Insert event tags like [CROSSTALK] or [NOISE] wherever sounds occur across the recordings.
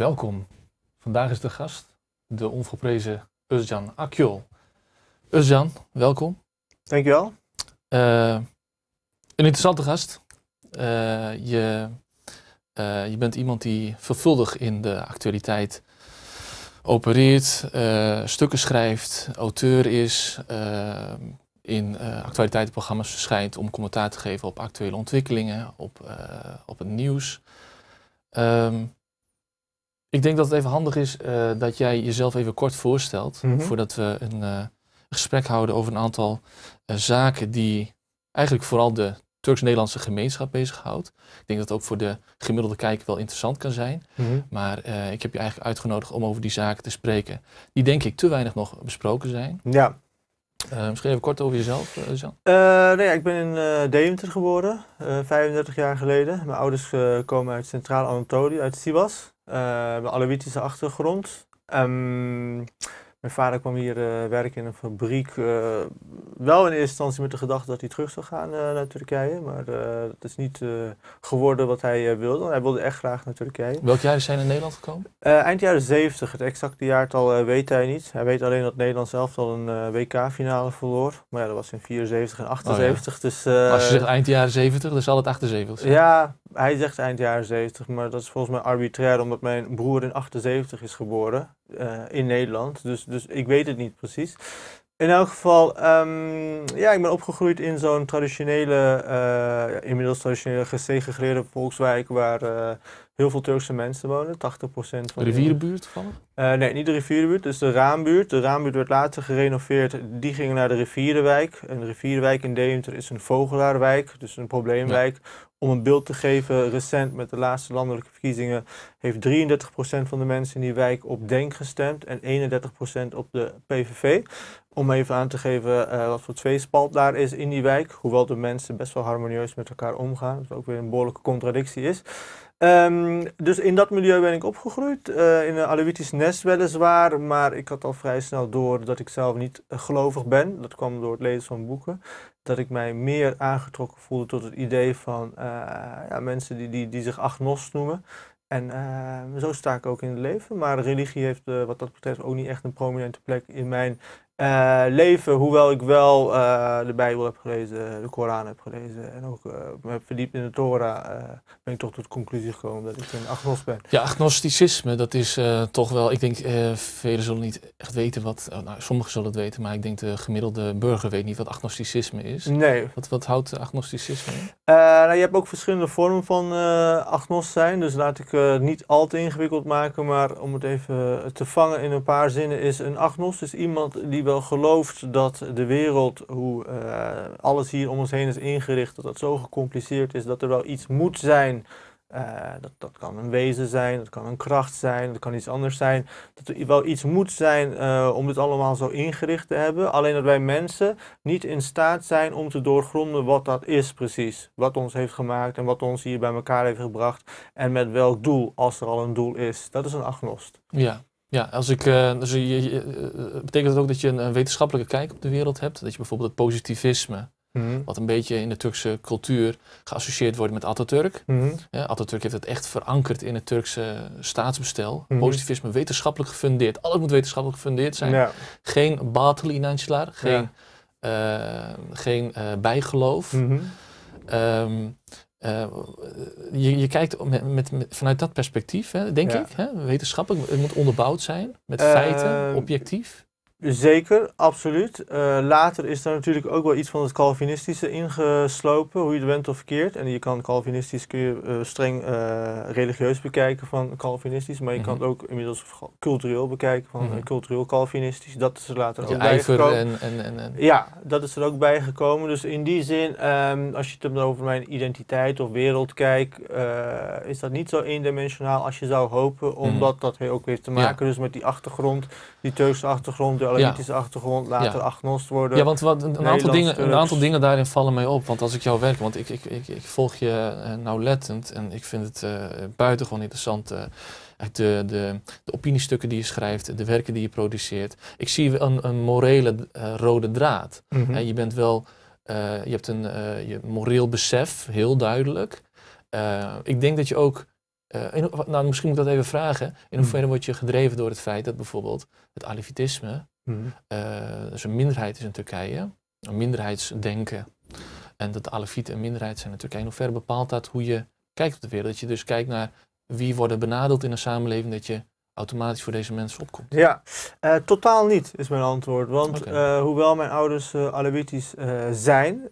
Welkom. Vandaag is de gast de ongeprezen Özcan Akyol. Özcan, welkom. Dankjewel. Uh, een interessante gast. Eh, je, eh, je bent iemand die veelvuldig in de actualiteit opereert, stukken schrijft, auteur is, in actualiteitsprogramma's verschijnt om commentaar te geven op actuele ontwikkelingen, op, op het nieuws. Ehm, ik denk dat het even handig is eh, dat jij jezelf even kort voorstelt. Mhm. Voordat we een eh, gesprek houden over een aantal eh, zaken die eigenlijk vooral de Turks-Nederlandse gemeenschap bezighoudt. Ik denk dat het ook voor de gemiddelde kijker wel interessant kan zijn. Mhm. Maar ik heb je eigenlijk uitgenodigd om over die zaken te spreken. Die denk ik te weinig nog besproken zijn. Ja. misschien even kort over jezelf, Jan. nee, nou ik ben in Deventer geboren, 35 jaar geleden. Mijn ouders komen uit Centraal Anatolië, uit Sibas. Eh, Alawitische achtergrond. Um, ehm, mijn vader kwam hier eh, werken in een fabriek. Eh, wel in eerste instantie met de gedachte dat hij terug zou gaan eh, naar Turkije. Maar dat is niet geworden wat hij wilde. Hij wilde echt graag naar Turkije. Welk jaar is hij naar Nederland gekomen? eind jaren 70. Het exacte jaartal weet hij niet. Hij weet alleen dat Nederland zelf al een WK-finale verloor. Maar ja, dat was in 74 en 78. Dus, Als je zegt eind jaren 70, dan zal het 78 zijn. Ja, hij zegt eind jaren 70. Maar dat is volgens mij arbitrair omdat mijn broer in 78 is geboren. in Nederland. Dus dus ik weet het niet precies. In elk geval, ehm, ja, ik ben opgegroeid in zo'n traditionele, eh, inmiddels traditionele gesegregeerde volkswijk waar eh, heel veel Turkse mensen wonen, 80% van de... Rivierenbuurt vallen? Eh, nee, niet de rivierenbuurt, dus de Raambuurt. De Raambuurt werd later gerenoveerd, die gingen naar de Rivierenwijk. En de Rivierenwijk in Deventer is een vogelaarwijk, dus een probleemwijk om een beeld te geven, recent met de laatste landelijke verkiezingen heeft 33% van de mensen in die wijk op Denk gestemd en 31% op de PVV. Om even aan te geven eh, wat voor tweespalt daar is in die wijk, hoewel de mensen best wel harmonieus met elkaar omgaan, wat ook weer een behoorlijke contradictie is. Ehm, dus in dat milieu ben ik opgegroeid, eh, in een Alawitisch nest weliswaar, maar ik had al vrij snel door dat ik zelf niet eh, gelovig ben. Dat kwam door het lezen van boeken dat ik mij meer aangetrokken voelde tot het idee van eh, ja, mensen die, die, die zich agnost noemen. En eh, zo sta ik ook in het leven. Maar religie heeft eh, wat dat betreft ook niet echt een prominente plek in mijn eh, leven, hoewel ik wel eh, de Bijbel heb gelezen, de Koran heb gelezen en ook eh, me heb verdiept in de Torah, ben ik toch tot de conclusie gekomen dat ik een agnost ben. Ja, agnosticisme, dat is toch wel, ik denk, velen zullen niet echt weten wat, nou, sommigen zullen het weten, maar ik denk de gemiddelde burger weet niet wat agnosticisme is. Nee. Wat, wat houdt agnosticisme in? nou, je hebt ook verschillende vormen van agnost zijn, dus laat ik het niet al te ingewikkeld maken, maar om het even te vangen in een paar zinnen is een agnost is iemand die wel wel gelooft dat de wereld, hoe eh, alles hier om ons heen is ingericht, dat dat zo gecompliceerd is dat er wel iets moet zijn. Eh, dat, dat kan een wezen zijn, dat kan een kracht zijn, dat kan iets anders zijn. Dat er wel iets moet zijn eh, om dit allemaal zo ingericht te hebben. Alleen dat wij mensen niet in staat zijn om te doorgronden wat dat is precies. Wat ons heeft gemaakt en wat ons hier bij elkaar heeft gebracht. En met welk doel, als er al een doel is. Dat is een agnost. Ja, ja, als ik, eh, dus je, eh, eh, betekent dat ook dat je een, wetenschappelijke kijk op de wereld hebt? Dat je bijvoorbeeld het positivisme, mhm. wat een beetje in de Turkse cultuur geassocieerd wordt met Atatürk. Mm. Atatürk heeft het echt verankerd in het Turkse staatsbestel. Mhm. Positivisme wetenschappelijk gefundeerd. Alles moet wetenschappelijk gefundeerd zijn. Geen batel geen, geen bijgeloof. -hmm. Eh, je, je, kijkt met, vanuit dat perspectief, hè, denk ik. Hè? Wetenschappelijk, moet onderbouwd zijn met ehm, feiten, objectief. Zeker, absoluut. Eh, later is er natuurlijk ook wel iets van het Calvinistische ingeslopen, hoe je het bent of verkeerd. En je kan Calvinistisch kun je, eh, streng eh, religieus bekijken van Calvinistisch, maar je kan het mhm. ook inmiddels cultureel bekijken van mhm. cultureel Calvinistisch. Dat is er later ook bijgekomen. En, en, en, Ja, dat is er ook bijgekomen. Dus in die zin, ehm, als je het dan over mijn identiteit of wereld kijkt, is dat niet zo eendimensionaal als je zou hopen, mhm. omdat dat ook weer te maken ja. dus met die achtergrond, die Turkse achtergrond, de Olympische ja. achtergrond, later ja. agnost worden. Ja, want wat, een, aantal dingen, een aantal dingen daarin vallen mij op. Want als ik jou werk, want ik, ik, ik, ik volg je nou nauwlettend en ik vind het eh, buitengewoon interessant. Uh, de, de, de, opiniestukken die je schrijft, de werken die je produceert. Ik zie een, een morele rode draad. Mm je bent wel, je hebt een je moreel besef, heel duidelijk. ik denk dat je ook nou, misschien moet ik dat even vragen. In mhm. hoeverre word je gedreven door het feit dat bijvoorbeeld het alivitisme Mm. dus een minderheid is in Turkije, een minderheidsdenken. En dat de Alefieten een minderheid zijn in Turkije. In hoeverre bepaalt dat hoe je kijkt op de wereld? Dat je dus kijkt naar wie worden benadeeld in een samenleving, dat je automatisch voor deze mensen opkomt? Ja, eh, totaal niet is mijn antwoord. Want eh, hoewel mijn ouders uh, Alawitisch zijn,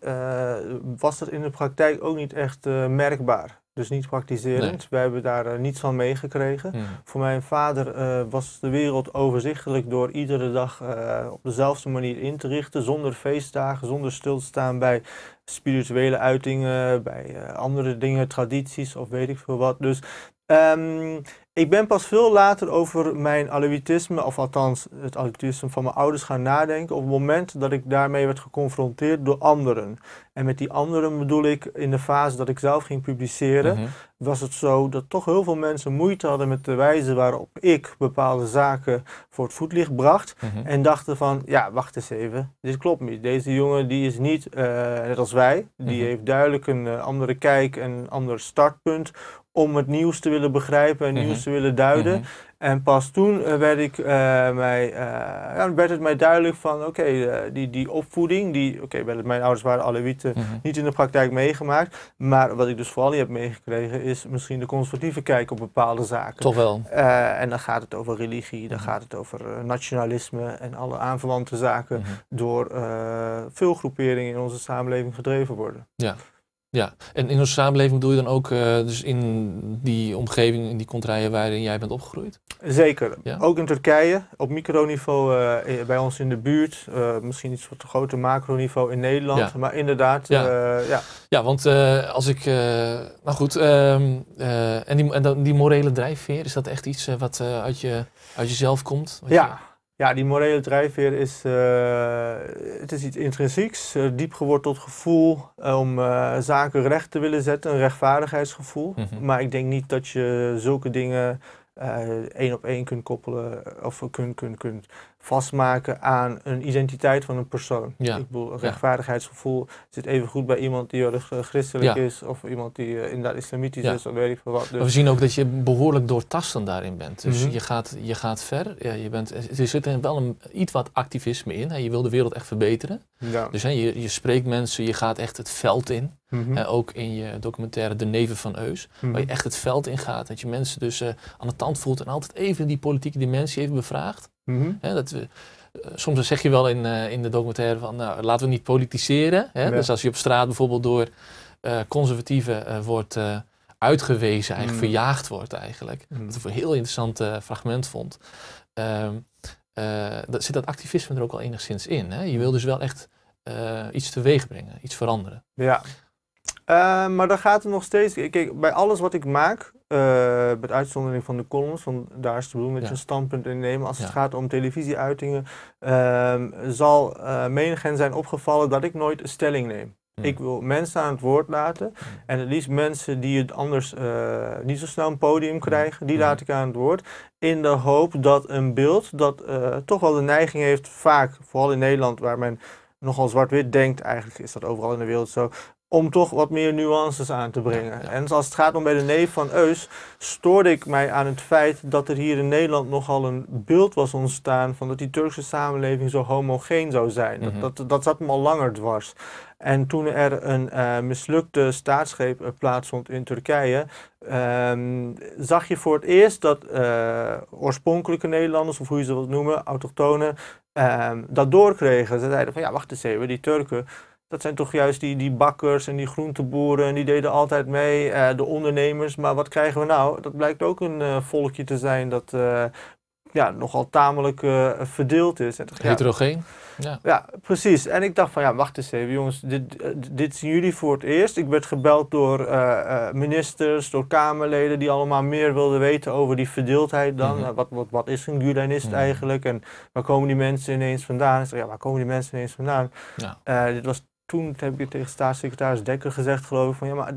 was dat in de praktijk ook niet echt merkbaar dus niet praktiserend. We Wij hebben daar eh, niets van meegekregen. Hmm. Voor mijn vader eh, was de wereld overzichtelijk door iedere dag eh, op dezelfde manier in te richten, zonder feestdagen, zonder stil te staan bij spirituele uitingen, bij andere dingen, tradities of weet ik veel wat. Dus ehm, ik ben pas veel later over mijn Alevitisme, of althans het Alevitisme van mijn ouders, gaan nadenken. op het moment dat ik daarmee werd geconfronteerd door anderen. En met die anderen bedoel ik in de fase dat ik zelf ging publiceren. Mhm was het zo dat toch heel veel mensen moeite hadden met de wijze waarop ik bepaalde zaken voor het voetlicht bracht. Mhm. En dachten van, ja, wacht eens even, dit klopt niet. Deze jongen die is niet eh, net als wij. Die mhm. heeft duidelijk een eh, andere kijk en een ander startpunt om het nieuws te willen begrijpen en mhm. nieuws te willen duiden. En pas toen eh, werd, ik, eh, mij, eh, ja, werd het mij duidelijk van, oké, die, die opvoeding, die, oké, mijn ouders waren alle mm niet in de praktijk meegemaakt. Maar wat ik dus vooral niet heb meegekregen, is misschien de conservatieve kijk op bepaalde zaken. Toch wel. en dan gaat het over religie, dan mhm. gaat het over nationalisme en alle aanverwante zaken mhm. door veel groeperingen in onze samenleving gedreven worden. Ja. Ja, en in onze samenleving bedoel je dan ook eh, dus in die omgeving, in die contraien waarin jij bent opgegroeid? Zeker, ook in Turkije, op microniveau uh, bij ons in de buurt, eh, misschien iets wat groter macroniveau in Nederland, maar inderdaad, ja. ja. ja. want als ik, nou goed, ehm, en, die, en die morele drijfveer, is dat echt iets wat uit, je, uit jezelf komt? ja. Ja, die morele drijfveer is, eh, het is iets intrinsieks, eh, diep geworteld gevoel eh, om zaken recht te willen zetten, een rechtvaardigheidsgevoel. Mhm. Maar ik denk niet dat je zulke dingen één op één kunt koppelen of kunt, kunt, kunt vastmaken aan een identiteit van een persoon. Ja. Ik bedoel, rechtvaardigheidsgevoel zit even goed bij iemand die eh, christelijk is of iemand die eh, inderdaad islamitisch is of weet ik veel wat. we dus- zien ook dat je behoorlijk doortastend daarin bent. Dus mhm. je, gaat, je gaat ver. Ja, je bent, er zit wel een, iets wat activisme in. Hè. Je wil de wereld echt verbeteren. Dus hè, je, je spreekt mensen, je gaat echt het veld in. Mm ook in je documentaire De Neven van Eus, mhm. waar je echt het veld in gaat. Dat je mensen dus eh, aan de tand voelt en altijd even die politieke dimensie even bevraagt. Mhm. dat eh, soms zeg je wel in, eh, in de documentaire van nou, laten we niet politiseren. Dus als je op straat bijvoorbeeld door eh, conservatieven wordt uitgewezen, eigenlijk mhm. verjaagd wordt eigenlijk. Mm. Wat ik een heel interessant fragment vond. Ehm, dat, zit dat activisme er ook al enigszins in. Je wil dus wel echt uh, iets teweeg brengen, iets veranderen. Ja, maar dan gaat het nog steeds. Kijk, bij alles wat ik maak, uh, met uitzondering van de columns, want daar is de bedoeling met je een standpunt innemen. Als het gaat om televisieuitingen, ehm, zal uh, menig hen zijn opgevallen dat ik nooit een stelling neem. Hm. Ik wil mensen aan het woord laten. Hm. En het liefst mensen die het anders eh, niet zo snel een podium hm. krijgen, die laat ik aan het woord. In de hoop dat een beeld dat toch wel de neiging heeft, vaak, vooral in Nederland, waar men nogal zwart-wit denkt, eigenlijk is dat overal in de wereld zo, om toch wat meer nuances aan te brengen. En als het gaat om bij de neef van Eus, stoorde ik mij aan het feit dat er hier in Nederland nogal een beeld was ontstaan van dat die Turkse samenleving zo homogeen zou zijn. dat, mhm. dat, dat zat me al langer dwars. En toen er een eh, mislukte staatsgreep eh, plaatsvond in Turkije, ehm, zag je voor het eerst dat eh, oorspronkelijke Nederlanders, of hoe je ze wilt noemen, autochtonen, ehm, dat doorkregen. Ze zeiden van ja, wacht eens even, die Turken dat zijn toch juist die, die bakkers en die groenteboeren, en die deden altijd mee, eh, de ondernemers. Maar wat krijgen we nou? Dat blijkt ook een eh, volkje te zijn dat uh, ja, nogal tamelijk verdeeld is. Heterogeen? Ja. ja, precies. En ik dacht van, ja, wacht eens even jongens, dit, dit zien jullie voor het eerst. Ik werd gebeld door ministers, door Kamerleden die allemaal meer wilden weten over die verdeeldheid dan. Mhm. wat, wat, wat is een Gulenist mhm. eigenlijk en waar komen die mensen ineens vandaan? Ik zeg, ja, waar komen die mensen ineens vandaan? Ja. dit was toen heb je tegen staatssecretaris Dekker gezegd, geloof ik, van ja, maar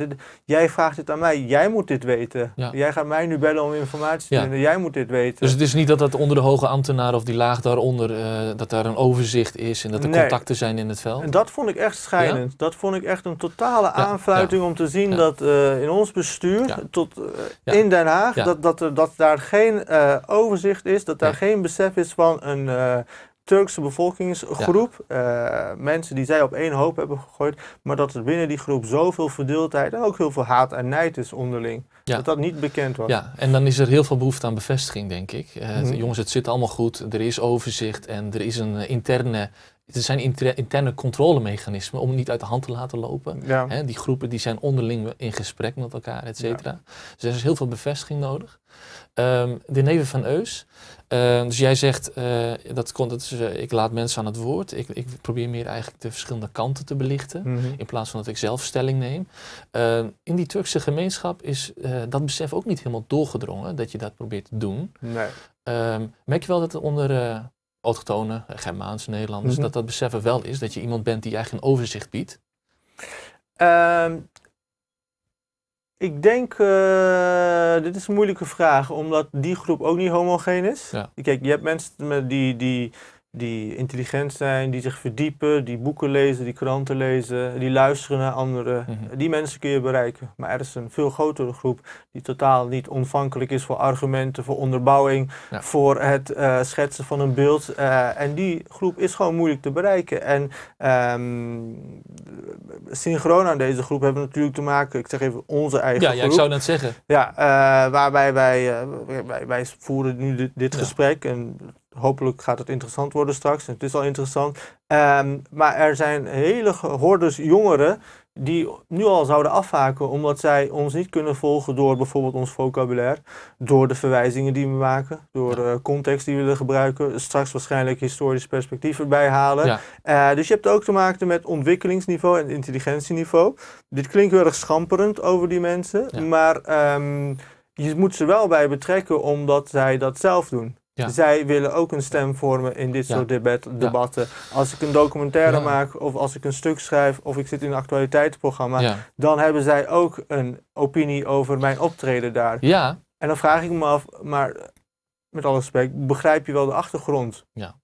jij vraagt dit aan mij, jij moet dit weten. Jij gaat mij nu bellen om informatie te jij moet dit weten. Dus het is niet dat dat onder de hoge ambtenaar of die laag daaronder, eh, dat daar een overzicht is en dat er contacten zijn in het veld? En dat vond ik echt schijnend. Dat vond ik echt een totale aanfluiting om te zien dat eh, in ons bestuur, tot eh, in Den Haag, dat, dat, dat daar geen overzicht is, dat daar geen besef is van een Turkse bevolkingsgroep. Eh, mensen die zij op één hoop hebben gegooid. Maar dat er binnen die groep zoveel verdeeldheid en ook heel veel haat en nijd is onderling. Dat dat niet bekend was. Ja, en dan is er heel veel behoefte aan bevestiging, denk ik. Eh, mhm. Jongens, het zit allemaal goed. Er is overzicht en er is een interne er zijn interne controlemechanismen om het niet uit de hand te laten lopen. die groepen die zijn onderling in gesprek met elkaar, et cetera. Dus er is heel veel bevestiging nodig. Um, de neven van Eus. Ehm, dus jij zegt, eh, dat, eh, ik laat mensen aan het woord. Ik, ik, probeer meer eigenlijk de verschillende kanten te belichten. Mhm. In plaats van dat ik zelf stelling neem. Ehm, in die Turkse gemeenschap is eh, dat besef ook niet helemaal doorgedrongen. Dat je dat probeert te doen. Nee. merk je wel dat er onder autochtonen, eh, Germaanse Nederlanders, mhm. dat dat beseffen wel is dat je iemand bent die eigenlijk een overzicht biedt? Um, ik denk, uh, dit is een moeilijke vraag, omdat die groep ook niet homogeen is. Kijk, je hebt mensen die, die die intelligent zijn, die zich verdiepen, die boeken lezen, die kranten lezen, die luisteren naar anderen. Mhm. Die mensen kun je bereiken. Maar er is een veel grotere groep die totaal niet ontvankelijk is voor argumenten, voor onderbouwing, voor het eh, schetsen van een beeld. Eh, en die groep is gewoon moeilijk te bereiken. En ehm, synchroon aan deze groep hebben we natuurlijk te maken, ik zeg even onze eigen ja, groep. Ja, ik zou dat zeggen. Ja, eh, waarbij wij, wij, wij, voeren nu dit, gesprek en hopelijk gaat het interessant worden straks. Het is al interessant. Ehm, maar er zijn hele hordes jongeren die nu al zouden afhaken omdat zij ons niet kunnen volgen door bijvoorbeeld ons vocabulaire, door de verwijzingen die we maken, door de eh, context die we willen gebruiken, straks waarschijnlijk historisch perspectief erbij halen. Eh, dus je hebt ook te maken met ontwikkelingsniveau en intelligentieniveau. Dit klinkt wel erg schamperend over die mensen, maar ehm, je moet ze wel bij betrekken omdat zij dat zelf doen. Zij willen ook een stem vormen in dit soort debat, debatten. Als ik een documentaire maak of als ik een stuk schrijf of ik zit in een actualiteitsprogramma, dan hebben zij ook een opinie over mijn optreden daar. Ja. En dan vraag ik me af, maar met alle respect, begrijp je wel de achtergrond? Ja.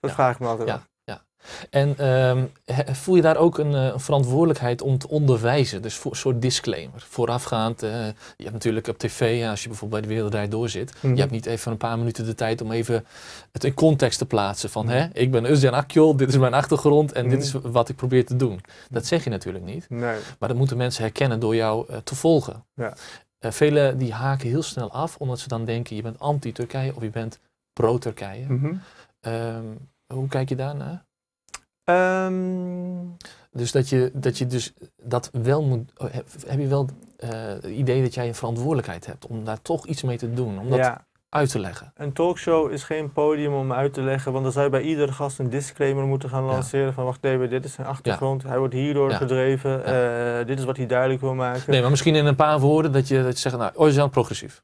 Dat vraag ik me altijd. Ja. En ehm, voel je daar ook eh, een verantwoordelijkheid om te onderwijzen? Dus voor, een soort disclaimer. Voorafgaand, eh, je hebt natuurlijk op tv, als je bijvoorbeeld bij de Wereldrijd door zit, mhm. je hebt niet even een paar minuten de tijd om even het in context te plaatsen. Van mhm. hè, ik ben Özcan Akjol, dit is mijn achtergrond en dit is mhm. wat ik probeer te doen. Dat zeg je natuurlijk niet. Nee. Maar dat moeten mensen herkennen door jou eh, te volgen. Ja. Velen die haken heel snel af, omdat ze dan denken, je bent anti-Turkije of je bent pro-Turkije. Ehm, hoe kijk je daarnaar? Ehm, dus dat je, dat je dus dat wel moet. Oh, heb je wel het eh, idee dat jij een verantwoordelijkheid hebt om daar toch iets mee te doen? Om dat uit te leggen? Een talkshow is geen podium om uit te leggen, want dan zou je bij iedere gast een disclaimer moeten gaan lanceren: van wacht even, dit is zijn achtergrond, hij wordt hierdoor gedreven, eh, dit is wat hij duidelijk wil maken. Nee, maar misschien in een paar woorden dat je, dat je zegt: nou, origineel progressief.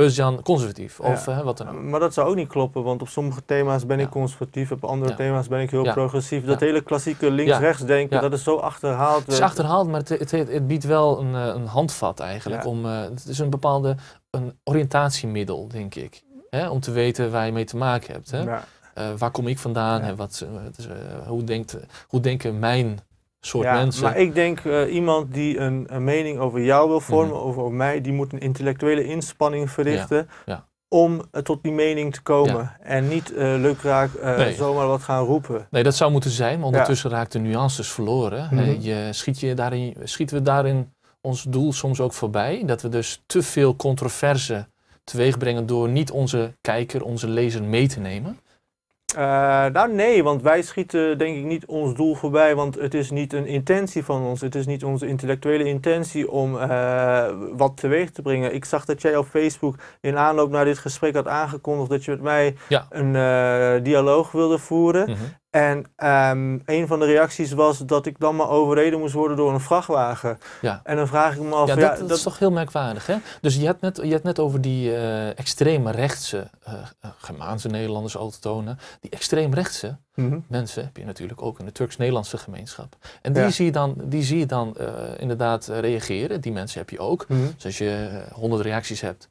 Özcan conservatief of wat dan ook. Maar dat zou ook niet kloppen, want op sommige thema's ben ik conservatief, op andere thema's ben ik heel progressief. Dat hele klassieke links-rechts denken, dat is zo achterhaald. Het is eh, achterhaald, maar het, het, biedt wel een, eh, een handvat eigenlijk. Om, eh, het is een bepaalde een oriëntatiemiddel, denk ik. Hè, om te weten waar je mee te maken hebt. Hè? waar kom ik vandaan? en Wat, uh, hoe, denkt, hoe denken mijn mensen. Maar ik denk uh, iemand die een, een, mening over jou wil mhm. vormen, over mij, die moet een intellectuele inspanning verrichten. Om eh, tot die mening te komen en niet uh, raak nee. zomaar wat gaan roepen. Nee, dat zou moeten zijn, want ondertussen raakt de nuances verloren. Mhm. je, schiet je daarin, schieten we daarin ons doel soms ook voorbij? Dat we dus te veel controverse teweeg brengen door niet onze kijker, onze lezer mee te nemen. Eh, nou nee, want wij schieten denk ik niet ons doel voorbij, want het is niet een intentie van ons. Het is niet onze intellectuele intentie om eh, wat teweeg te brengen. Ik zag dat jij op Facebook in aanloop naar dit gesprek had aangekondigd dat je met mij een eh, dialoog wilde voeren. Mhm. En ehm, een van de reacties was dat ik dan maar overreden moest worden door een vrachtwagen. Ja. En dan vraag ik me af... Ja, dat, is toch heel merkwaardig, hè? Dus je had net, je had net over die uh, extreme rechtse, uh, Germaanse Nederlanders autochtonen. Die extreem rechtse mhm. mensen heb je natuurlijk ook in de Turks-Nederlandse gemeenschap. En die zie je dan, die zie je dan inderdaad reageren. Die mensen heb je ook. Mhm. Dus als je honderd reacties hebt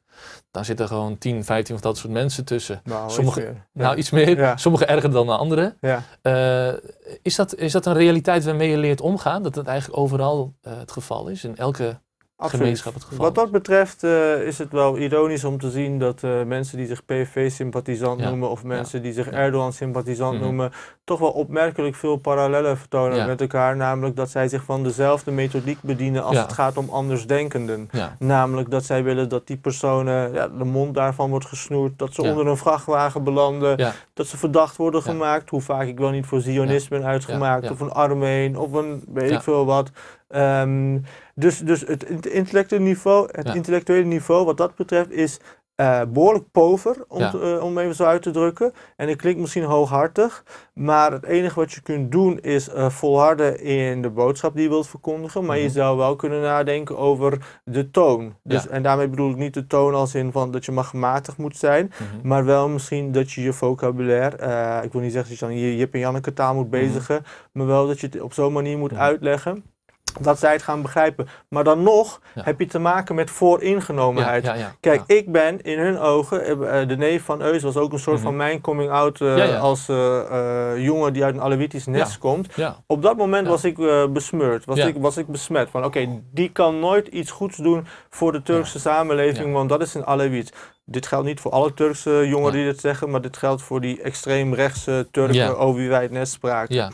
dan zitten gewoon 10, 15 of dat soort mensen tussen. Nou, Sommige, iets meer. Nou, iets meer. Sommige erger dan de anderen. Ja. Eh, is, dat, is dat een realiteit waarmee je leert omgaan? Dat dat eigenlijk overal eh, het geval is? In elke gemeenschap het geval Wat dat betreft eh, is het wel ironisch om te zien dat eh, mensen die zich PV-sympathisant noemen of mensen die zich Erdogan-sympathisant mhm. noemen, toch wel opmerkelijk veel parallellen vertonen met elkaar. Namelijk dat zij zich van dezelfde methodiek bedienen als het gaat om andersdenkenden. Namelijk dat zij willen dat die personen, de mond daarvan wordt gesnoerd, dat ze onder een vrachtwagen belanden, dat ze verdacht worden gemaakt, hoe vaak ik wel niet voor zionisme ben uitgemaakt, of een Armeen, of een weet ik veel wat. Ehm, dus dus het, intellectuele niveau, het intellectuele niveau wat dat betreft is eh, behoorlijk pover, om, eh, om even zo uit te drukken. En ik klinkt misschien hooghartig, maar het enige wat je kunt doen is eh, volharden in de boodschap die je wilt verkondigen. Maar je mhm. zou wel kunnen nadenken over de toon. Dus, En daarmee bedoel ik niet de toon als in van dat je magmatig moet zijn, mhm. maar wel misschien dat je je vocabulaire, ik wil niet zeggen dat je dan je Jip en Janneke taal moet mhm. bezigen, maar wel dat je het op zo'n manier moet uitleggen dat zij het gaan begrijpen. Maar dan nog heb je te maken met vooringenomenheid. Kijk, ik ben in hun ogen, eh, eh, de neef van Eus was ook een soort mhm. van mijn coming out eh, als jongen die uit een Alewitisch nest komt. Op dat moment was ik besmeurd, was, ik, was ik besmet. Van oké, die kan nooit iets goeds doen voor de Turkse samenleving, want dat is een allewiet. Dit geldt niet voor alle Turkse jongeren die dit zeggen, maar dit geldt voor die extreemrechtse Turken over wie wij het net spraken.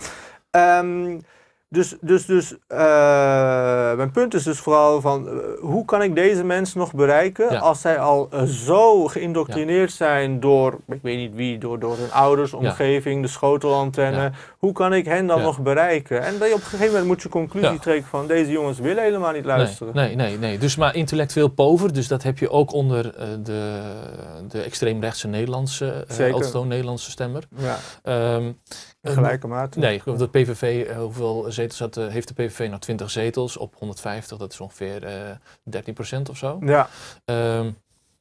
Um, dus, dus, dus eh, mijn punt is dus vooral van eh, hoe kan ik deze mensen nog bereiken als zij al eh, zo geïndoctrineerd zijn door, ik weet niet wie, door, door hun ouders, omgeving, de schotelantenne. Hoe kan ik hen dan nog bereiken? En dan op een gegeven moment moet je conclusie trekken van deze jongens willen helemaal niet luisteren. Nee, nee, nee, Dus maar intellectueel pover, dus dat heb je ook onder de, de extreemrechtse Nederlandse, uh, nederlandse stemmer. Ja. Ehm, in gelijke mate? Nee, de PVV, eh, hoeveel zetels had, eh, heeft de PVV nou? 20 zetels op 150, dat is ongeveer uh, eh, 13% of zo. Ja. Ehm,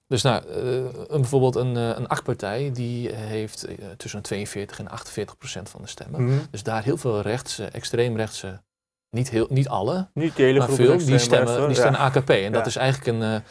dus nou, een, bijvoorbeeld een, een achtpartij, die heeft tussen 42 en 48 procent van de stemmen. Mhm. Dus daar heel veel rechtse, extreemrechtse, niet, heel, niet alle, niet de hele maar die stemmen, die stemmen AKP. En dat is eigenlijk een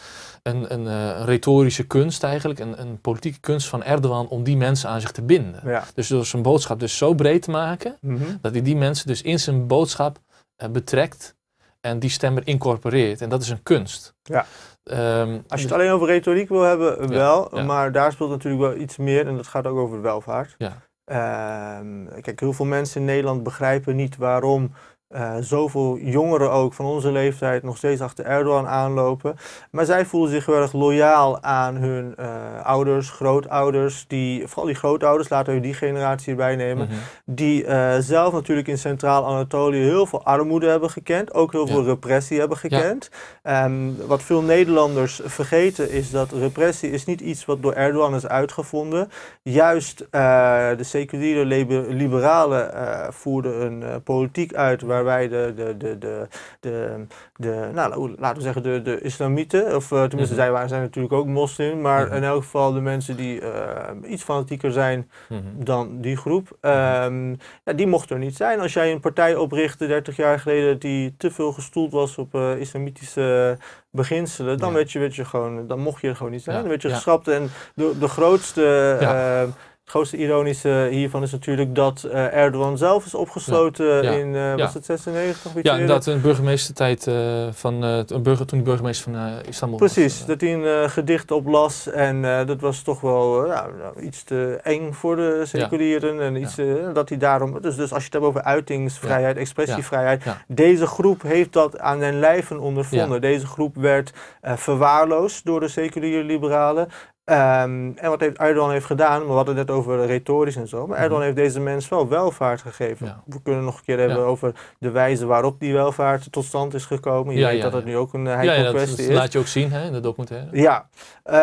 een, eh, een retorische kunst eigenlijk, een, een, politieke kunst van Erdogan om die mensen aan zich te binden. Dus door zijn boodschap dus zo breed te maken, mhm. dat hij die mensen dus in zijn boodschap eh, betrekt en die stemmer incorporeert. En dat is een kunst. Ja. Ehm, Als je het alleen over retoriek wil hebben, wel, maar daar speelt natuurlijk wel iets meer en dat gaat ook over welvaart. Ja. Ehm, kijk, heel veel mensen in Nederland begrijpen niet waarom uh, zoveel jongeren ook van onze leeftijd nog steeds achter Erdogan aanlopen. Maar zij voelen zich wel erg loyaal aan hun eh, ouders, grootouders, die, vooral die grootouders, laten we die generatie erbij nemen, mhm. die eh, zelf natuurlijk in Centraal-Anatolië heel veel armoede hebben gekend, ook heel veel repressie hebben gekend. Ja. Ehm, wat veel Nederlanders vergeten is dat repressie is niet iets wat door Erdogan is uitgevonden. Juist de seculiere liberale liberalen voerden een politiek uit waar waarbij de, de, de, de, de, de nou, laten we zeggen, de, de islamieten, of eh, tenminste, mhm. zij waren, zijn natuurlijk ook moslim, maar mhm. in elk geval de mensen die eh, iets fanatieker zijn mhm. dan die groep, ehm, ja, die mocht er niet zijn. Als jij een partij oprichtte 30 jaar geleden die te veel gestoeld was op eh, islamitische beginselen, dan, werd je, werd je gewoon, dan mocht je er gewoon niet zijn. Dan werd je geschrapt en de, de grootste... Ehm, grootste ironische hiervan is natuurlijk dat eh, Erdogan zelf is opgesloten in, uh, was ja. het 96? Ja, dat een burgemeestertijd uh, van, een burger, toen de burgemeester van Istanbul Precies, dat hij een gedicht las. en dat was toch wel nou, iets te eng voor de seculieren en iets dat hij daarom, dus, dus als je het hebt over uitingsvrijheid, expressievrijheid, deze groep heeft dat aan zijn lijven ondervonden. Deze groep werd verwaarloosd door de seculiere liberalen Ehm, en wat heeft Erdogan heeft gedaan, we hadden het net over retorisch en zo, maar mhm. Erdogan heeft deze mensen wel welvaart gegeven. We kunnen nog een keer hebben over de wijze waarop die welvaart tot stand is gekomen. Je ja, weet dat het nu ook een eh, heikel kwestie is. dat laat je ook zien hè, in de documentaire. Ja, eh,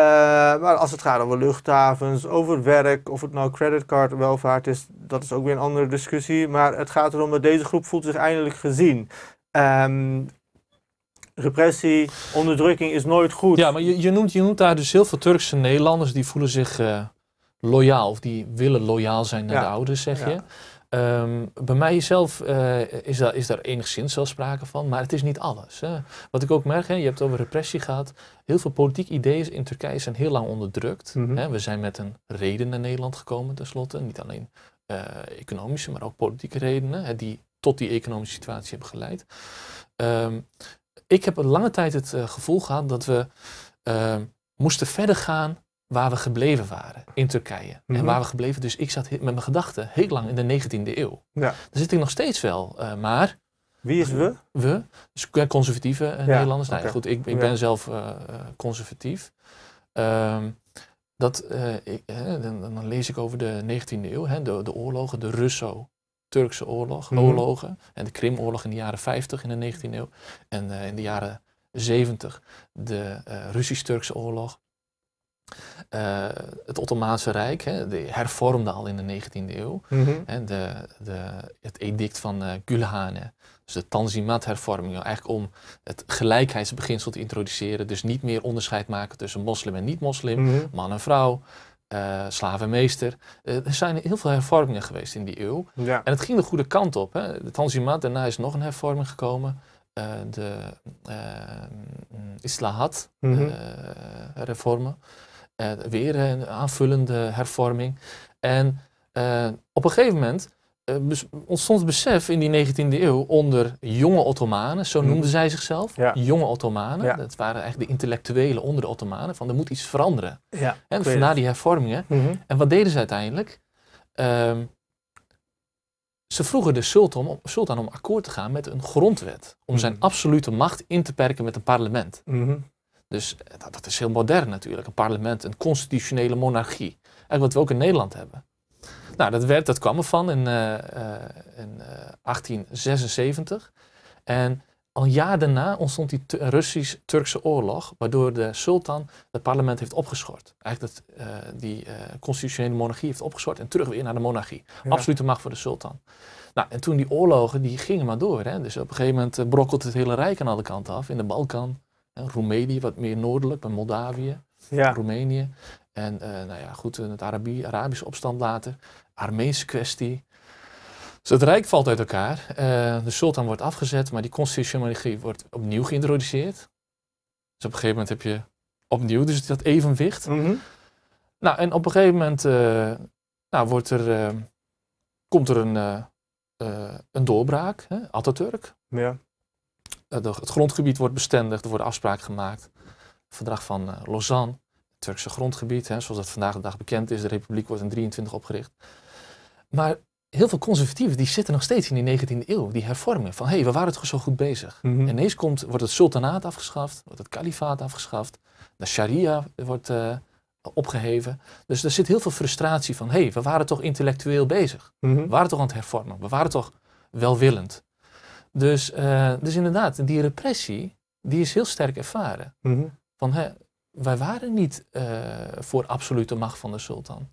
maar als het gaat over luchthavens, over werk, of het nou creditcard welvaart is, dat is ook weer een andere discussie. Maar het gaat erom dat deze groep voelt zich eindelijk gezien. Um, repressie, onderdrukking is nooit goed. Ja, maar je, je, noemt, je daar dus heel veel Turkse Nederlanders die voelen zich uh, loyaal. Of die willen loyaal zijn naar de ouders, zeg je. Ehm, bij mijzelf uh, eh, is, daar, is daar enigszins wel sprake van, maar het is niet alles. Wat ik ook merk, hè, je hebt over repressie gehad. Heel veel politieke ideeën in Turkije zijn heel lang onderdrukt. Mhm. hè. We zijn met een reden naar Nederland gekomen tenslotte. Niet alleen eh, economische, maar ook politieke redenen hè, die tot die economische situatie hebben geleid. Um, ik heb een lange tijd het eh, gevoel gehad dat we eh, moesten verder gaan waar we gebleven waren in Turkije. En mhm. waar we gebleven, dus ik zat met mijn gedachten heel lang in de 19e eeuw. Ja. Daar zit ik nog steeds wel, eh, maar... Wie is we? We, dus conservatieve Nederlanders. Nou okay. goed, ik, ik ben zelf conservatief. Ehm, dat, ik, dan, dan, lees ik over de 19e eeuw, hè, de, de oorlogen, de Russo Turkse oorlog, mhm. oorlogen. En de Krimoorlog in de jaren 50 in de 19e eeuw. En eh, in de jaren 70 de eh, Russisch-Turkse oorlog. Eh, het Ottomaanse Rijk hè, de hervormde al in de 19e eeuw. Mhm. de, de, het edict van uh, Gülhane, dus de Tanzimat-hervorming, eigenlijk om het gelijkheidsbeginsel te introduceren. Dus niet meer onderscheid maken tussen moslim en niet-moslim, mhm. man en vrouw, uh, slavenmeester. Eh, er zijn heel veel hervormingen geweest in die eeuw. En het ging de goede kant op. Hè. De Tanzimat, daarna is nog een hervorming gekomen. Eh, de Islahat, mhm. reformen. weer een aanvullende hervorming. En op een gegeven moment eh, ontstond besef in die 19e eeuw onder jonge Ottomanen, zo mhm. noemden zij zichzelf, jonge Ottomanen. Dat waren eigenlijk de intellectuelen onder de Ottomanen, van er moet iets veranderen. Ja, dus en na die hervormingen. Mhm. En wat deden ze uiteindelijk? Ehm, ze vroegen de sultan om, sultan om, akkoord te gaan met een grondwet, om zijn mhm. absolute macht in te perken met een parlement. Dus eh, dat, dat is heel modern natuurlijk, een parlement, een constitutionele monarchie. Eigenlijk wat we ook in Nederland hebben. Nou, dat, werd, dat kwam ervan in, eh, eh, in 1876. Eh, en al een jaar daarna ontstond die Russisch-Turkse oorlog, waardoor de sultan het parlement heeft opgeschort. Eigenlijk die constitutionele monarchie heeft opgeschort en terug weer naar de monarchie. Absolute macht voor de sultan. Nou, en toen die oorlogen, die gingen maar door. Hè? Dus op een gegeven moment brokkelt het hele Rijk aan alle kanten af. In de Balkan, Roemenië, wat meer noordelijk, bij Moldavië, ja. Roemenië. En uh, nou ja, goed, het Arabische opstand later. Armeense kwestie. Dus het Rijk valt uit elkaar. Eh, de sultan wordt afgezet, maar die constitutionele wordt opnieuw geïntroduceerd. Dus op een gegeven moment heb je opnieuw dus dat evenwicht. Mhm. Nou, en op een gegeven moment eh, nou, wordt er, eh, komt er een, een doorbraak, hè? Atatürk. Ja. het grondgebied wordt bestendigd, er worden afspraak gemaakt. Het verdrag van Lausanne, het Turkse grondgebied, hè, zoals dat vandaag de dag bekend is. De republiek wordt in 23 opgericht. Maar heel veel conservatieven die zitten nog steeds in die 19e eeuw, die hervormen Van hé, hey, we waren toch zo goed bezig. En mhm. ineens komt, wordt het sultanaat afgeschaft, wordt het kalifaat afgeschaft, de sharia wordt eh, opgeheven. Dus er zit heel veel frustratie van hé, hey, we waren toch intellectueel bezig. Mhm. We waren toch aan het hervormen, we waren toch welwillend. Dus, eh, dus inderdaad, die repressie, die is heel sterk ervaren. Mhm. Van hé, wij waren niet eh, voor absolute macht van de sultan.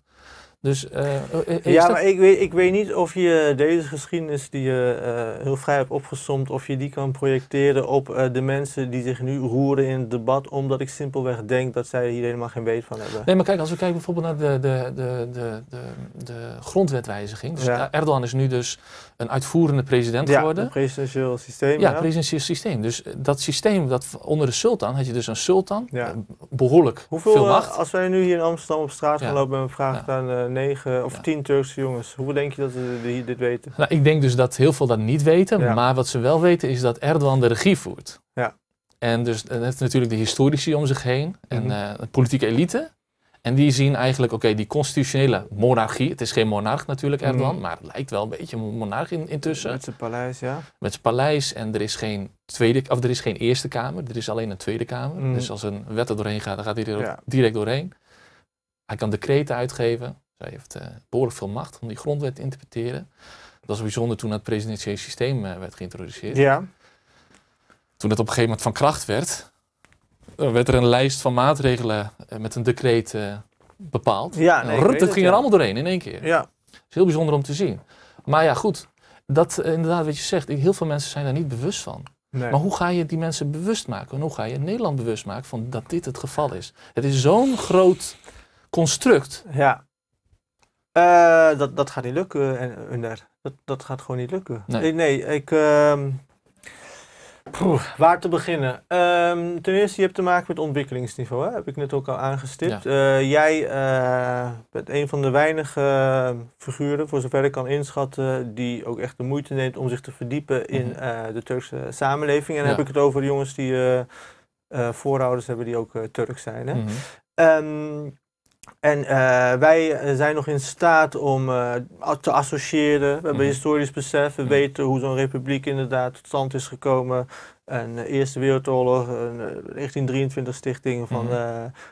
Dus, eh, eh, eh, ja, maar ik weet, ik weet niet of je deze geschiedenis die je heel vrij hebt opgesomd, of je die kan projecteren op de mensen die zich nu roeren in het debat, omdat ik simpelweg denk dat zij hier helemaal geen weet van hebben. Nee, maar kijk, als we kijken bijvoorbeeld naar de, de, de, de, de, de grondwetwijziging. Dus Erdogan is nu dus een uitvoerende president geworden. Ja, presidentieel systeem. Ja, ja, presidentieel systeem. Dus dat systeem, dat onder de sultan had je dus een sultan, behoorlijk Hoeveel, veel macht. als wij nu hier in Amsterdam op straat gaan lopen en we vragen aan negen of ja. tien Turkse jongens. Hoe denk je dat ze dit weten? Nou, ik denk dus dat heel veel dat niet weten. Maar wat ze wel weten is dat Erdogan de regie voert. Ja. En dus het heeft natuurlijk de historici om zich heen en mhm. eh, de politieke elite. En die zien eigenlijk, oké, die constitutionele monarchie. Het is geen monarch natuurlijk, mhm. Erdogan, maar het lijkt wel een beetje een monarch in, intussen. Met zijn paleis, ja. Met zijn paleis en er is geen, tweede, of er is geen eerste kamer, er is alleen een tweede kamer. Mhm. Dus als een wet er doorheen gaat, dan gaat hij er direct doorheen. Hij kan decreten uitgeven hij heeft eh, behoorlijk veel macht om die grondwet te interpreteren. Dat was bijzonder toen het presidentiële systeem eh, werd geïntroduceerd. Ja. Toen het op een gegeven moment van kracht werd, eh, werd er een lijst van maatregelen met een decreet bepaald. Ja, nou, dat ging er allemaal doorheen in één keer. Ja. Dat is heel bijzonder om te zien. Maar ja, goed. Dat inderdaad wat je zegt. Heel veel mensen zijn daar niet bewust van. Maar hoe ga je die mensen bewust maken? En hoe ga je Nederland bewust maken van dat dit het geval is? Het is zo'n groot construct. Ja. Eh, dat, dat gaat niet lukken, en, Under. Dat, dat gaat gewoon niet lukken. Nee, nee ik. Ehm, waar te beginnen? Ehm, ten eerste, je hebt te maken met ontwikkelingsniveau, heb ik net ook al aangestipt. Eh, jij eh, bent een van de weinige ehm, figuren, voor zover ik kan inschatten, die ook echt de moeite neemt om zich te verdiepen in mhm. de Turkse samenleving. En dan heb ik het over jongens die voorouders hebben die ook Turk zijn. Hè? Mhm. En eh, wij eh, zijn nog in staat om eh, te associëren. We hebben mhm. historisch besef. We mhm. weten hoe zo'n republiek inderdaad tot stand is gekomen. Een Eerste Wereldoorlog, 1923 stichting van mhm.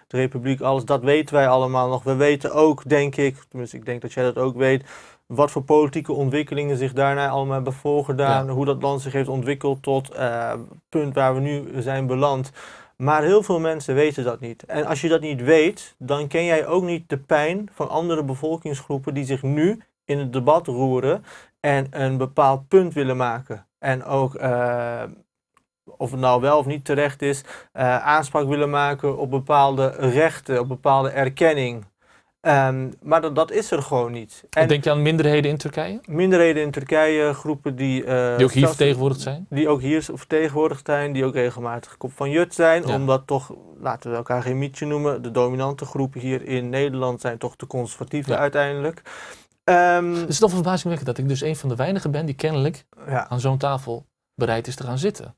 de Republiek, alles. Dat weten wij allemaal nog. We weten ook, denk ik, tenminste ik denk dat jij dat ook weet, wat voor politieke ontwikkelingen zich daarna allemaal hebben voorgedaan. Hoe dat land zich heeft ontwikkeld tot het punt waar we nu zijn beland. Maar heel veel mensen weten dat niet. En als je dat niet weet, dan ken jij ook niet de pijn van andere bevolkingsgroepen die zich nu in het debat roeren en een bepaald punt willen maken. En ook, eh, of het nou wel of niet terecht is, eh, aanspraak willen maken op bepaalde rechten, op bepaalde erkenning. Ehm, maar dat, is er gewoon niet. En Denk je aan minderheden in Turkije? Minderheden in Turkije, groepen die... Eh, die ook hier vertegenwoordigd zijn? Die ook hier vertegenwoordigd zijn, die ook regelmatig kop van jut zijn. Omdat toch, laten we elkaar geen mietje noemen, de dominante groepen hier in Nederland zijn toch de conservatieven uiteindelijk. Um, het is toch verbazingwekkend dat ik dus een van de weinigen ben die kennelijk aan zo'n tafel bereid is te gaan zitten.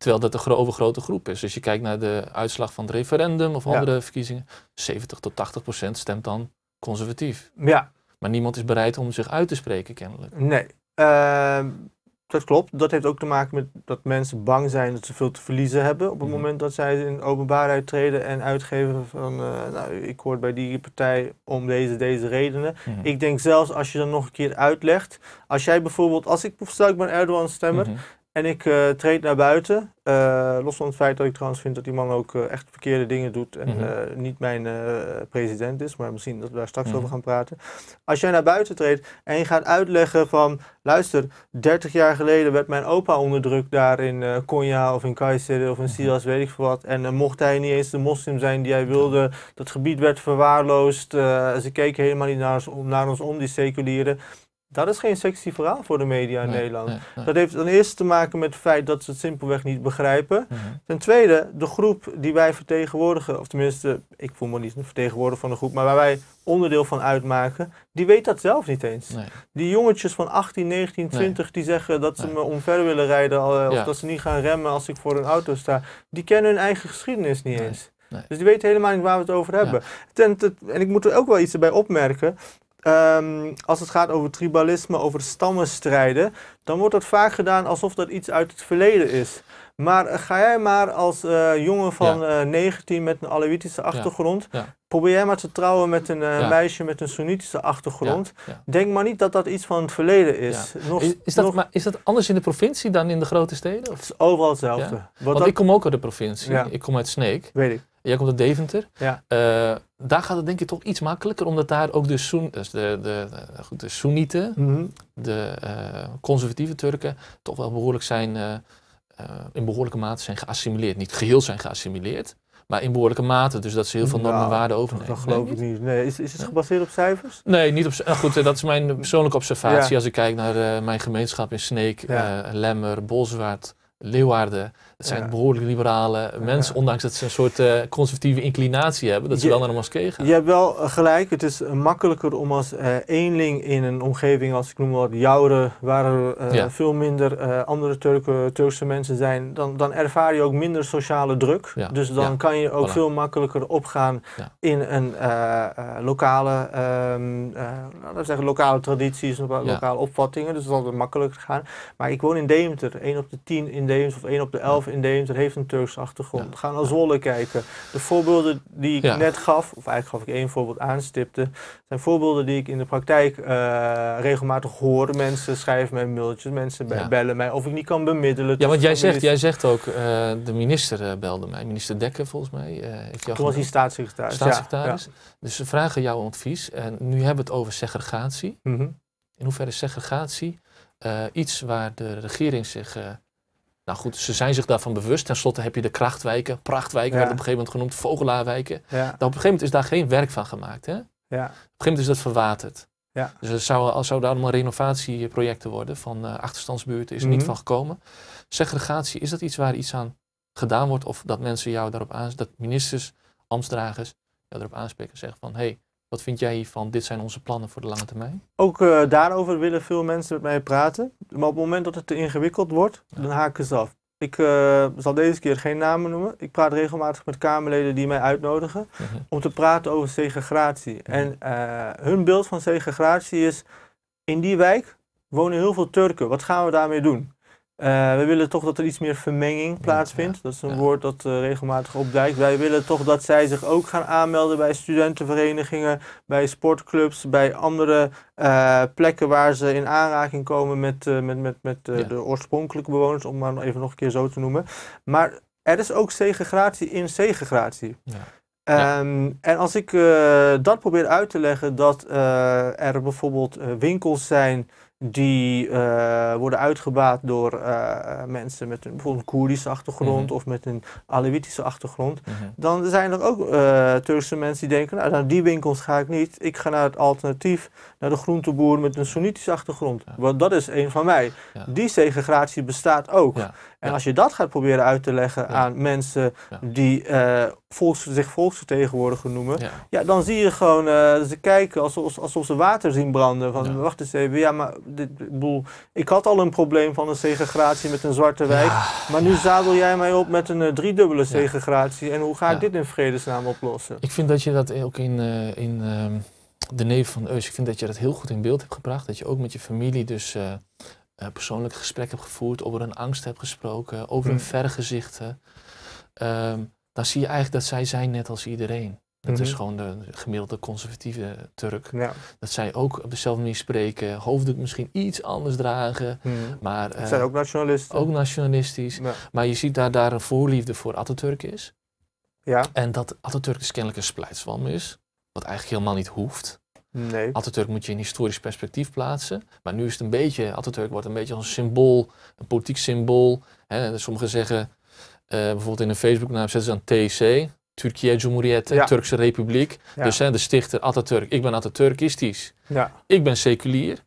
Terwijl dat een overgrote groep is. Als je kijkt naar de uitslag van het referendum of andere verkiezingen. 70 tot 80 procent stemt dan conservatief. Ja. Maar niemand is bereid om zich uit te spreken, kennelijk. Nee. Ehm, dat klopt. Dat heeft ook te maken met dat mensen bang zijn dat ze veel te verliezen hebben. Op het mhm. moment dat zij in openbaarheid treden en uitgeven van... Eh, nou, ik hoor bij die partij om deze, deze redenen. Mhm. Ik denk zelfs als je dan nog een keer uitlegt... Als jij bijvoorbeeld... Als ik, stel ik ben Erdogan-stemmer... Mhm. En ik eh, treed naar buiten. Eh, los van het feit dat ik trouwens vind dat die man ook eh, echt verkeerde dingen doet. En mhm. niet mijn president is. Maar misschien dat we daar straks over mhm. gaan praten. Als jij naar buiten treedt en je gaat uitleggen van... Luister, 30 jaar geleden werd mijn opa onderdrukt daar in Konya of in Kayseri of in mhm. Sias, weet ik veel wat. En mocht hij niet eens de moslim zijn die hij wilde. Dat gebied werd verwaarloosd. ze keken helemaal niet naar ons, naar ons om, die seculieren. Dat is geen sexy verhaal voor de media in Nederland. Dat heeft ten eerste te maken met het feit dat ze het simpelweg niet begrijpen. Mhm. Ten tweede, de groep die wij vertegenwoordigen, of tenminste, ik voel me niet een vertegenwoordiger van de groep, maar waar wij onderdeel van uitmaken, die weet dat zelf niet eens. Die jongetjes van 18, 19, 20 die zeggen dat ze me omver willen rijden eh, of dat ze niet gaan remmen als ik voor een auto sta, die kennen hun eigen geschiedenis niet eens. Dus die weten helemaal niet waar we het over hebben. en ik moet er ook wel iets bij opmerken. Ehm, als het gaat over tribalisme, over stammenstrijden, dan wordt dat vaak gedaan alsof dat iets uit het verleden is. Maar eh, ga jij maar als eh, jongen van ja. 19 eh, met een alewitische achtergrond, probeer jij maar te trouwen met een meisje met een Soenitische achtergrond. Denk maar niet dat dat iets van het verleden is. is, dat, maar is dat anders in de provincie dan in de grote steden? Het is overal hetzelfde. Want, ik kom ook uit de provincie. Ik kom uit Sneek. Weet ik. Jij komt uit Deventer. Eh, daar gaat het denk ik toch iets makkelijker, omdat daar ook de, Soen, dus de, de, de, goed, de Soenieten, mhm. de eh, conservatieve Turken, toch wel behoorlijk zijn, eh, in behoorlijke mate zijn geassimileerd. Niet geheel zijn geassimileerd, maar in behoorlijke mate. Dus dat ze heel veel normen en nou, waarden overnemen. Dat geloof ik niet. Nee, is, is het gebaseerd op cijfers? Nee, niet op nou goed, dat is mijn [LAUGHS] persoonlijke observatie. Als ik kijk naar mijn gemeenschap in Sneek, Lemmer, Bolzwart, Leeuwarden. Het zijn ja. behoorlijk liberale mensen, ondanks dat ze een soort eh, conservatieve inclinatie hebben, dat ze je, wel naar de moskee Je hebt wel gelijk, het is eh, makkelijker om als uh, eenling in een omgeving, als ik noem wat, Jouren, waar er veel minder andere Turken, Turkse mensen zijn, dan, dan ervaar je ook minder sociale druk. Dus dan kan je ook veel makkelijker opgaan in een lokale, um, laten we zeggen, lokale tradities, lokale opvattingen. Dus dat is makkelijker gaan. Maar ik woon in Deventer, 1 op de 10 in Deventer of 1 op de 11 in er heeft een Turkse achtergrond. Gaan naar Zwolle kijken. De voorbeelden die ik net gaf, of eigenlijk gaf ik één voorbeeld aanstipte, zijn voorbeelden die ik in de praktijk eh, regelmatig hoor. Mensen schrijven mij mailtjes, mensen bellen mij of ik niet kan bemiddelen. Ja, want jij zegt, jij zegt ook, eh, de minister eh, belde mij, minister Dekker volgens mij. Ik Toen was hij staatssecretaris. Staatssecretaris. Dus ze vragen jouw advies. En nu hebben we het over segregatie. Mhm. In hoeverre is segregatie iets waar de regering zich nou goed, ze zijn zich daarvan bewust. Ten slotte heb je de krachtwijken, prachtwijken ja. op een gegeven moment genoemd, vogelaarwijken. Ja. Nou, op een gegeven moment is daar geen werk van gemaakt. Hè? Ja. Op een gegeven moment is dat verwaterd. Ja. Dus er zou, zou daar allemaal renovatieprojecten worden van uh, achterstandsbuurten, is er niet mhm. van gekomen. Segregatie, is dat iets waar iets aan gedaan wordt? Of dat mensen jou daarop aanspreken, dat ministers, ambtsdragers jou daarop aanspreken en zeggen van hé, hey, wat vind jij hiervan? Dit zijn onze plannen voor de lange termijn? Ook eh, daarover willen veel mensen met mij praten. Maar op het moment dat het te ingewikkeld wordt, dan dan haken ze af. Ik eh, zal deze keer geen namen noemen. Ik praat regelmatig met Kamerleden die mij uitnodigen mhm. om te praten over segregatie. Mhm. En eh, hun beeld van segregatie is: in die wijk wonen heel veel Turken. Wat gaan we daarmee doen? Uh, we willen toch dat er iets meer vermenging plaatsvindt. dat is een woord dat eh, regelmatig opduikt. Wij willen toch dat zij zich ook gaan aanmelden bij studentenverenigingen, bij sportclubs, bij andere eh, plekken waar ze in aanraking komen met, met, met, met de oorspronkelijke bewoners, om maar even nog een keer zo te noemen. Maar er is ook segregatie in segregatie. Ehm, en als ik dat probeer uit te leggen, dat er bijvoorbeeld winkels zijn die eh, worden uitgebaat door eh, mensen met een, bijvoorbeeld een Koerdische achtergrond mhm. of met een Alewitische achtergrond. Mhm. Dan zijn er ook eh, Turkse mensen die denken, nou naar die winkels ga ik niet. Ik ga naar het alternatief, naar de groenteboer met een Soenitische achtergrond. Want dat is een van mij. Die segregatie bestaat ook. Ja. En als je dat gaat proberen uit te leggen aan mensen die uh, volks, zich volksvertegenwoordiger noemen, ja. dan zie je gewoon eh, ze kijken alsof, alsof ze water zien branden. Van wacht eens even, ja, maar dit, boel, ik had al een probleem van een segregatie met een zwarte wijk, maar nu zadel jij mij op met een uh, driedubbele segregatie. En hoe ga ik dit in vredesnaam oplossen? Ik vind dat je dat ook in. in ehm, de neef van Eus, ik vind dat je dat heel goed in beeld hebt gebracht. Dat je ook met je familie dus eh, persoonlijk gesprek heb gevoerd, over hun angst heb gesproken, over hun mm. vergezichten, ehm, dan zie je eigenlijk dat zij zijn net als iedereen. Dat is mhm. gewoon de gemiddelde conservatieve Turk. Dat zij ook op dezelfde manier spreken, hoofddoek misschien iets anders dragen. Mm. Maar, zijn eh, ook nationalisten. Ook nationalistisch. Maar je ziet daar, daar een voorliefde voor Atatürk is. Ja. En dat Atatürk dus kennelijk een splijtswam is, wat eigenlijk helemaal niet hoeft. Nee. Atatürk moet je in historisch perspectief plaatsen. Maar nu is het een beetje, Atatürk wordt een beetje als een symbool, een politiek symbool. Hè. Sommigen zeggen, eh, bijvoorbeeld in een Facebooknaam zetten ze dan TC, Turkije Cumhuriyeti, Turkse Republiek. Dus hè, de stichter Atatürk, ik ben Atatürkistisch, ja. ik ben seculier.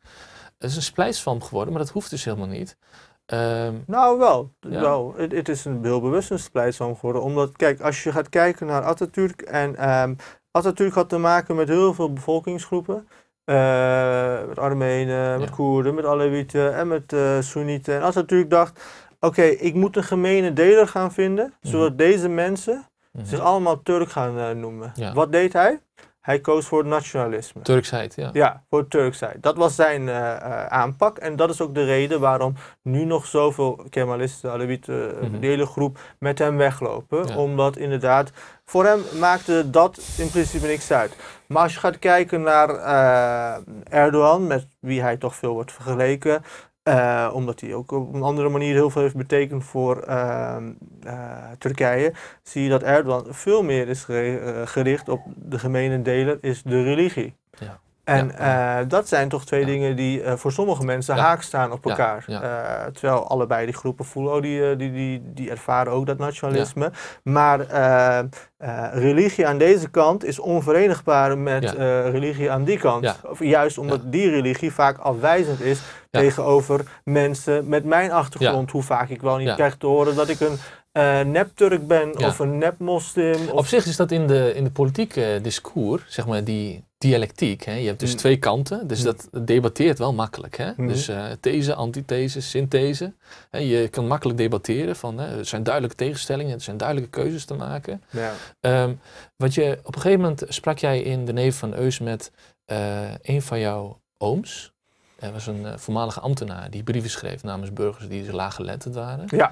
Het is een splijtswam geworden, maar dat hoeft dus helemaal niet. Ehm, nou, wel. wel. Het, is een heel bewust een splijtswam geworden. Omdat, kijk, als je gaat kijken naar Atatürk en ehm, natuurlijk had te maken met heel veel bevolkingsgroepen. Eh, met Armenen, met Koerden, met Alewieten en met uh, Soenieten. En natuurlijk dacht, oké, ik moet een gemene deler gaan vinden, zodat mhm. deze mensen mhm. zich allemaal Turk gaan eh, noemen. Wat deed hij? Hij koos voor het nationalisme. Turksheid, ja. Ja, voor Turksheid. Dat was zijn eh, eh, aanpak. En dat is ook de reden waarom nu nog zoveel Kemalisten, eh, Alawieten, mm de hele groep met hem weglopen. Omdat inderdaad, voor hem maakte dat in principe niks uit. Maar als je gaat kijken naar Erdogan, met wie hij toch veel wordt vergeleken, eh, omdat hij ook op een andere manier heel veel heeft betekend voor ehm, eh, Turkije, zie je dat Erdogan veel meer is eh, gericht op de gemene delen, is de religie. Ja. En eh, dat zijn toch twee dingen die eh, voor sommige mensen ja. haak staan op elkaar. Eh, terwijl allebei die groepen voelen, oh, die, die, die, die ervaren ook dat nationalisme. Maar religie aan deze kant is onverenigbaar met religie aan die kant. Of juist omdat die religie vaak afwijzend is tegenover mensen met mijn achtergrond. Hoe vaak ik wel niet krijg te horen dat ik een uh, nep-Turk ben of een nep-moslim. Op zich is dat in de, in de politieke discours, zeg maar, die dialectiek. Hè? Je hebt dus mm. twee kanten, dus mm. dat debatteert wel makkelijk. Hè? Mm-hmm. Dus uh, these, antithese, synthese. Hè? Je kan makkelijk debatteren van hè, er zijn duidelijke tegenstellingen, er zijn duidelijke keuzes te maken. Ja. Ehm, wat je, op een gegeven moment sprak jij in de neef van Eus met uh, een van jouw ooms. Er was een eh, voormalige ambtenaar die brieven schreef namens burgers die dus laaggeletterd waren. Ja,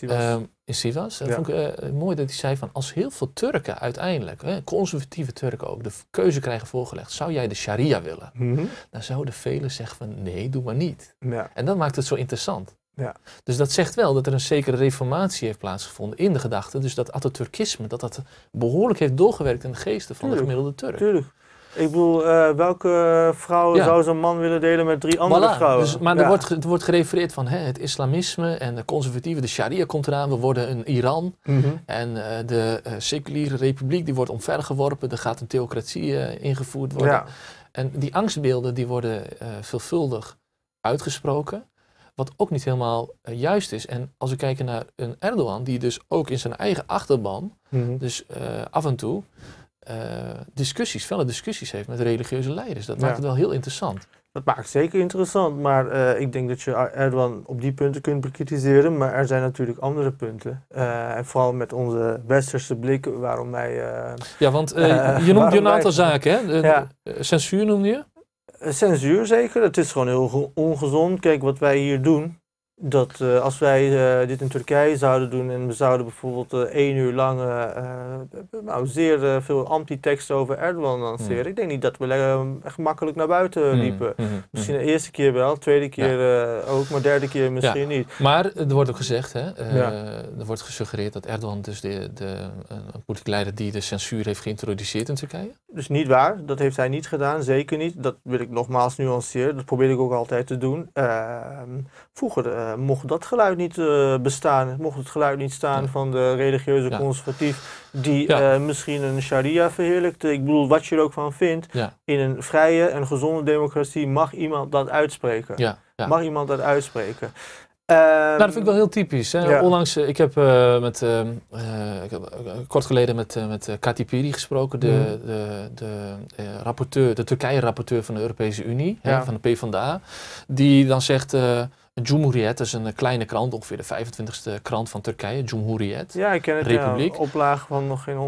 ehm, in Sivas. Ja. vond ik eh, mooi dat hij zei van als heel veel Turken uiteindelijk, conservatieve Turken ook, de keuze krijgen voorgelegd, zou jij de sharia willen? Mm -hmm. Dan zouden velen zeggen van nee, doe maar niet. Ja. En dat maakt het zo interessant. Ja. Dus dat zegt wel dat er een zekere reformatie heeft plaatsgevonden in de gedachte. Dus dat Atatürkisme, dat dat behoorlijk heeft doorgewerkt in de geesten van de gemiddelde Turk. Tuurlijk. Ik bedoel, eh, welke vrouw zou zo'n man willen delen met drie andere vrouwen? Dus, maar er, wordt, er wordt gerefereerd van hè, het islamisme en de conservatieve, de sharia komt eraan, we worden een Iran. Mhm. En eh, de eh, seculiere republiek die wordt omvergeworpen, er gaat een theocratie ingevoerd worden. En die angstbeelden die worden veelvuldig uitgesproken. Wat ook niet helemaal juist is. En als we kijken naar een Erdogan, die dus ook in zijn eigen achterban, mhm. dus af en toe, eh, discussies, felle discussies heeft met religieuze leiders. Dat maakt het wel heel interessant. Dat maakt zeker interessant, maar eh, ik denk dat je Erdogan op die punten kunt bekritiseren, maar er zijn natuurlijk andere punten. Eh, en vooral met onze westerse blik, waarom wij... ja, want je noemt een aantal zaken, hè? Censuur noemde je? Censuur zeker, het is gewoon heel ongezond. Kijk, wat wij hier doen, dat eh, als wij eh, dit in Turkije zouden doen en we zouden bijvoorbeeld uh, één uur lang nou, zeer veel anti-teksten over Erdogan lanceren, hmm. ik denk niet dat we echt makkelijk naar buiten hmm. liepen. Hmm. Misschien de eerste keer wel, tweede keer ook, maar derde keer misschien niet. Maar er wordt ook gezegd, hè, er wordt gesuggereerd dat Erdogan dus de, de een politiek leider die de censuur heeft geïntroduceerd in Turkije? Dus niet waar, dat heeft hij niet gedaan, zeker niet. Dat wil ik nogmaals nuanceren, dat probeer ik ook altijd te doen. Ehm, Vroeger eh, mocht dat geluid niet eh, bestaan. Mocht het geluid niet staan van de religieuze conservatief die eh, misschien een sharia verheerlijkt. Ik bedoel, wat je er ook van vindt. In een vrije en gezonde democratie mag iemand dat uitspreken. Mag iemand dat uitspreken. nou, dat ehm, vind ik wel heel typisch. Hè? Onlangs, ik heb, met, ehm, ik kort geleden met, met Kati Piri gesproken, de, hmm. de, de, rapporteur, de Turkije-rapporteur van de Europese Unie, van de PvdA, die dan zegt, Cumhuriyet is een eh, kleine krant, ongeveer de 25 ste krant van Turkije, Cumhuriyet. Ja, ik ken het. Republiek. Ja, van nog geen 100.000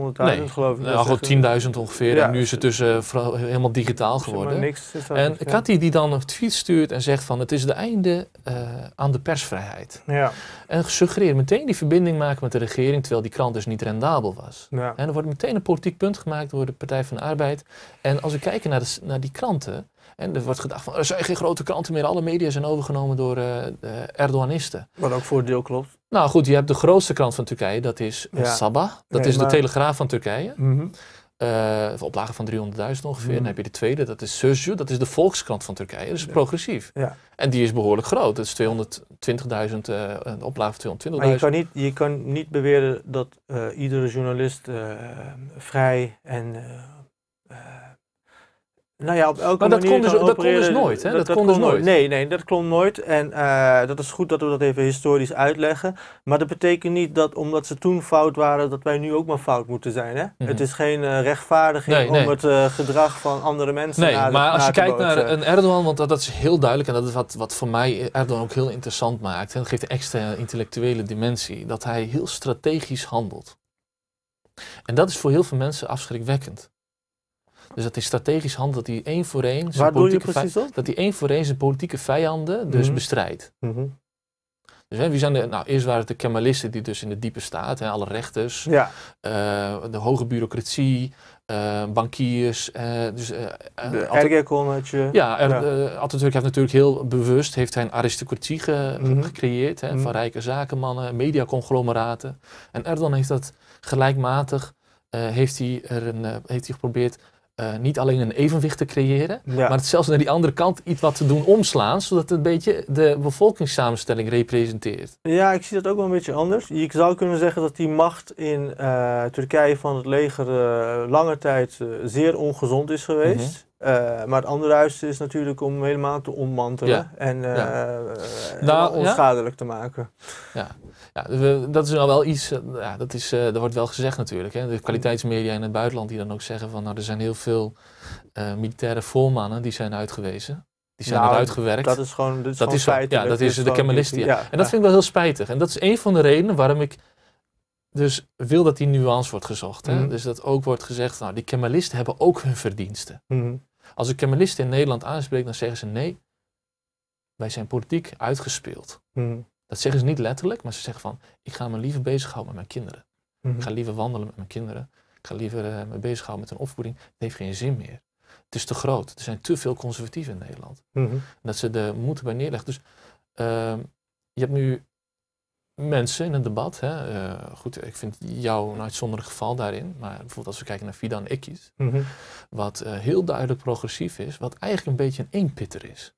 geloof ik. Nou, gewoon 10.000 ongeveer. Ja, en nu is het dus uh, helemaal digitaal geworden. Niks, en Katty die dan een tweet stuurt en zegt van het is de einde eh, aan de persvrijheid. Ja. En suggereert meteen die verbinding maken met de regering, terwijl die krant dus niet rendabel was. Ja. En er wordt meteen een politiek punt gemaakt door de Partij van de Arbeid. En als we kijken naar, de, naar die kranten, en er wordt gedacht van, er zijn geen grote kranten meer. Alle media zijn overgenomen door eh, Erdoganisten. Wat ook voor deel klopt. Nou goed, je hebt de grootste krant van Turkije, dat is Sabah. Dat is de Telegraaf van Turkije. Mm oplage van 300.000 ongeveer. Mm. Dan heb je de tweede, dat is Sözcü, dat is de volkskrant van Turkije. Dat is progressief. Ja. En die is behoorlijk groot. Dat is 220.000, uh, eh, een oplage van 220.000. je kan, niet, je kan niet beweren dat iedere journalist vrij en nou ja, op elke maar dat kon dus, dat kon dus nooit, hè? Dat, kon dus nooit. Nee, nee, dat klonk nooit. En eh, dat is goed dat we dat even historisch uitleggen. Maar dat betekent niet dat omdat ze toen fout waren, dat wij nu ook maar fout moeten zijn, hè? Mhm. Het is geen eh, rechtvaardiging om het eh, gedrag van andere mensen nee, Nee, maar als je kijkt naar een Erdogan, want dat, is heel duidelijk... en dat is wat, wat voor mij Erdogan ook heel interessant maakt... en dat geeft een extra intellectuele dimensie... dat hij heel strategisch handelt. En dat is voor heel veel mensen afschrikwekkend. Dus dat is strategisch handelt, dat hij één voor één zijn, politieke, dat hij één voor één zijn politieke vijanden dus mhm. bestrijdt. Mhm. Dus hè, wie zijn de, nou, eerst waren het de Kemalisten die dus in de diepe staat, hè, alle rechters, ja. Eh, de hoge bureaucratie, eh, bankiers. Uh, dus, uh, de Ja, er, ja. heeft natuurlijk heel bewust heeft hij een aristocratie mhm. gecreëerd hè, van rijke zakenmannen, mediaconglomeraten. En Erdogan heeft dat gelijkmatig heeft hij, er een, heeft hij geprobeerd eh, niet alleen een evenwicht te creëren, maar het zelfs naar die andere kant iets wat te doen omslaan, zodat het een beetje de bevolkingssamenstelling representeert. Ja, ik zie dat ook wel een beetje anders. Ik zou kunnen zeggen dat die macht in eh, Turkije van het leger eh, lange tijd zeer ongezond is geweest. Mhm. Eh, maar het andere huis is natuurlijk om helemaal te ommantelen en, eh, nou, ja. onschadelijk te maken. Ja, dat is nou wel iets, eh, ja, dat, is, dat wordt wel gezegd natuurlijk. Hè. De kwaliteitsmedia in het buitenland die dan ook zeggen van nou er zijn heel veel militaire voormannen die zijn uitgewezen. Die zijn nou, eruit gewerkt. Dat is gewoon, dat is dus Ja, dat is de Kemalisten. En dat vind ik wel heel spijtig. En dat is een van de redenen waarom ik dus wil dat die nuance wordt gezocht. Hè? Mhm. Dus dat ook wordt gezegd, nou, die Kemalisten hebben ook hun verdiensten. Mhm. Als ik Kemalisten in Nederland aanspreek, dan zeggen ze nee, wij zijn politiek uitgespeeld. Mhm. Dat zeggen ze niet letterlijk, maar ze zeggen van, ik ga me liever bezighouden met mijn kinderen. Ik ga liever wandelen met mijn kinderen. Ik ga liever eh, me bezighouden met hun opvoeding. Het heeft geen zin meer. Het is te groot. Er zijn te veel conservatieven in Nederland. Dat ze de moeten bij neerleggen. Dus ehm, je hebt nu mensen in het debat. Hè, eh, goed, ik vind jou een uitzonderlijk geval daarin. Maar bijvoorbeeld als we kijken naar Fidan Ikkies. Mm Wat eh, heel duidelijk progressief is. Wat eigenlijk een beetje een eenpitter is.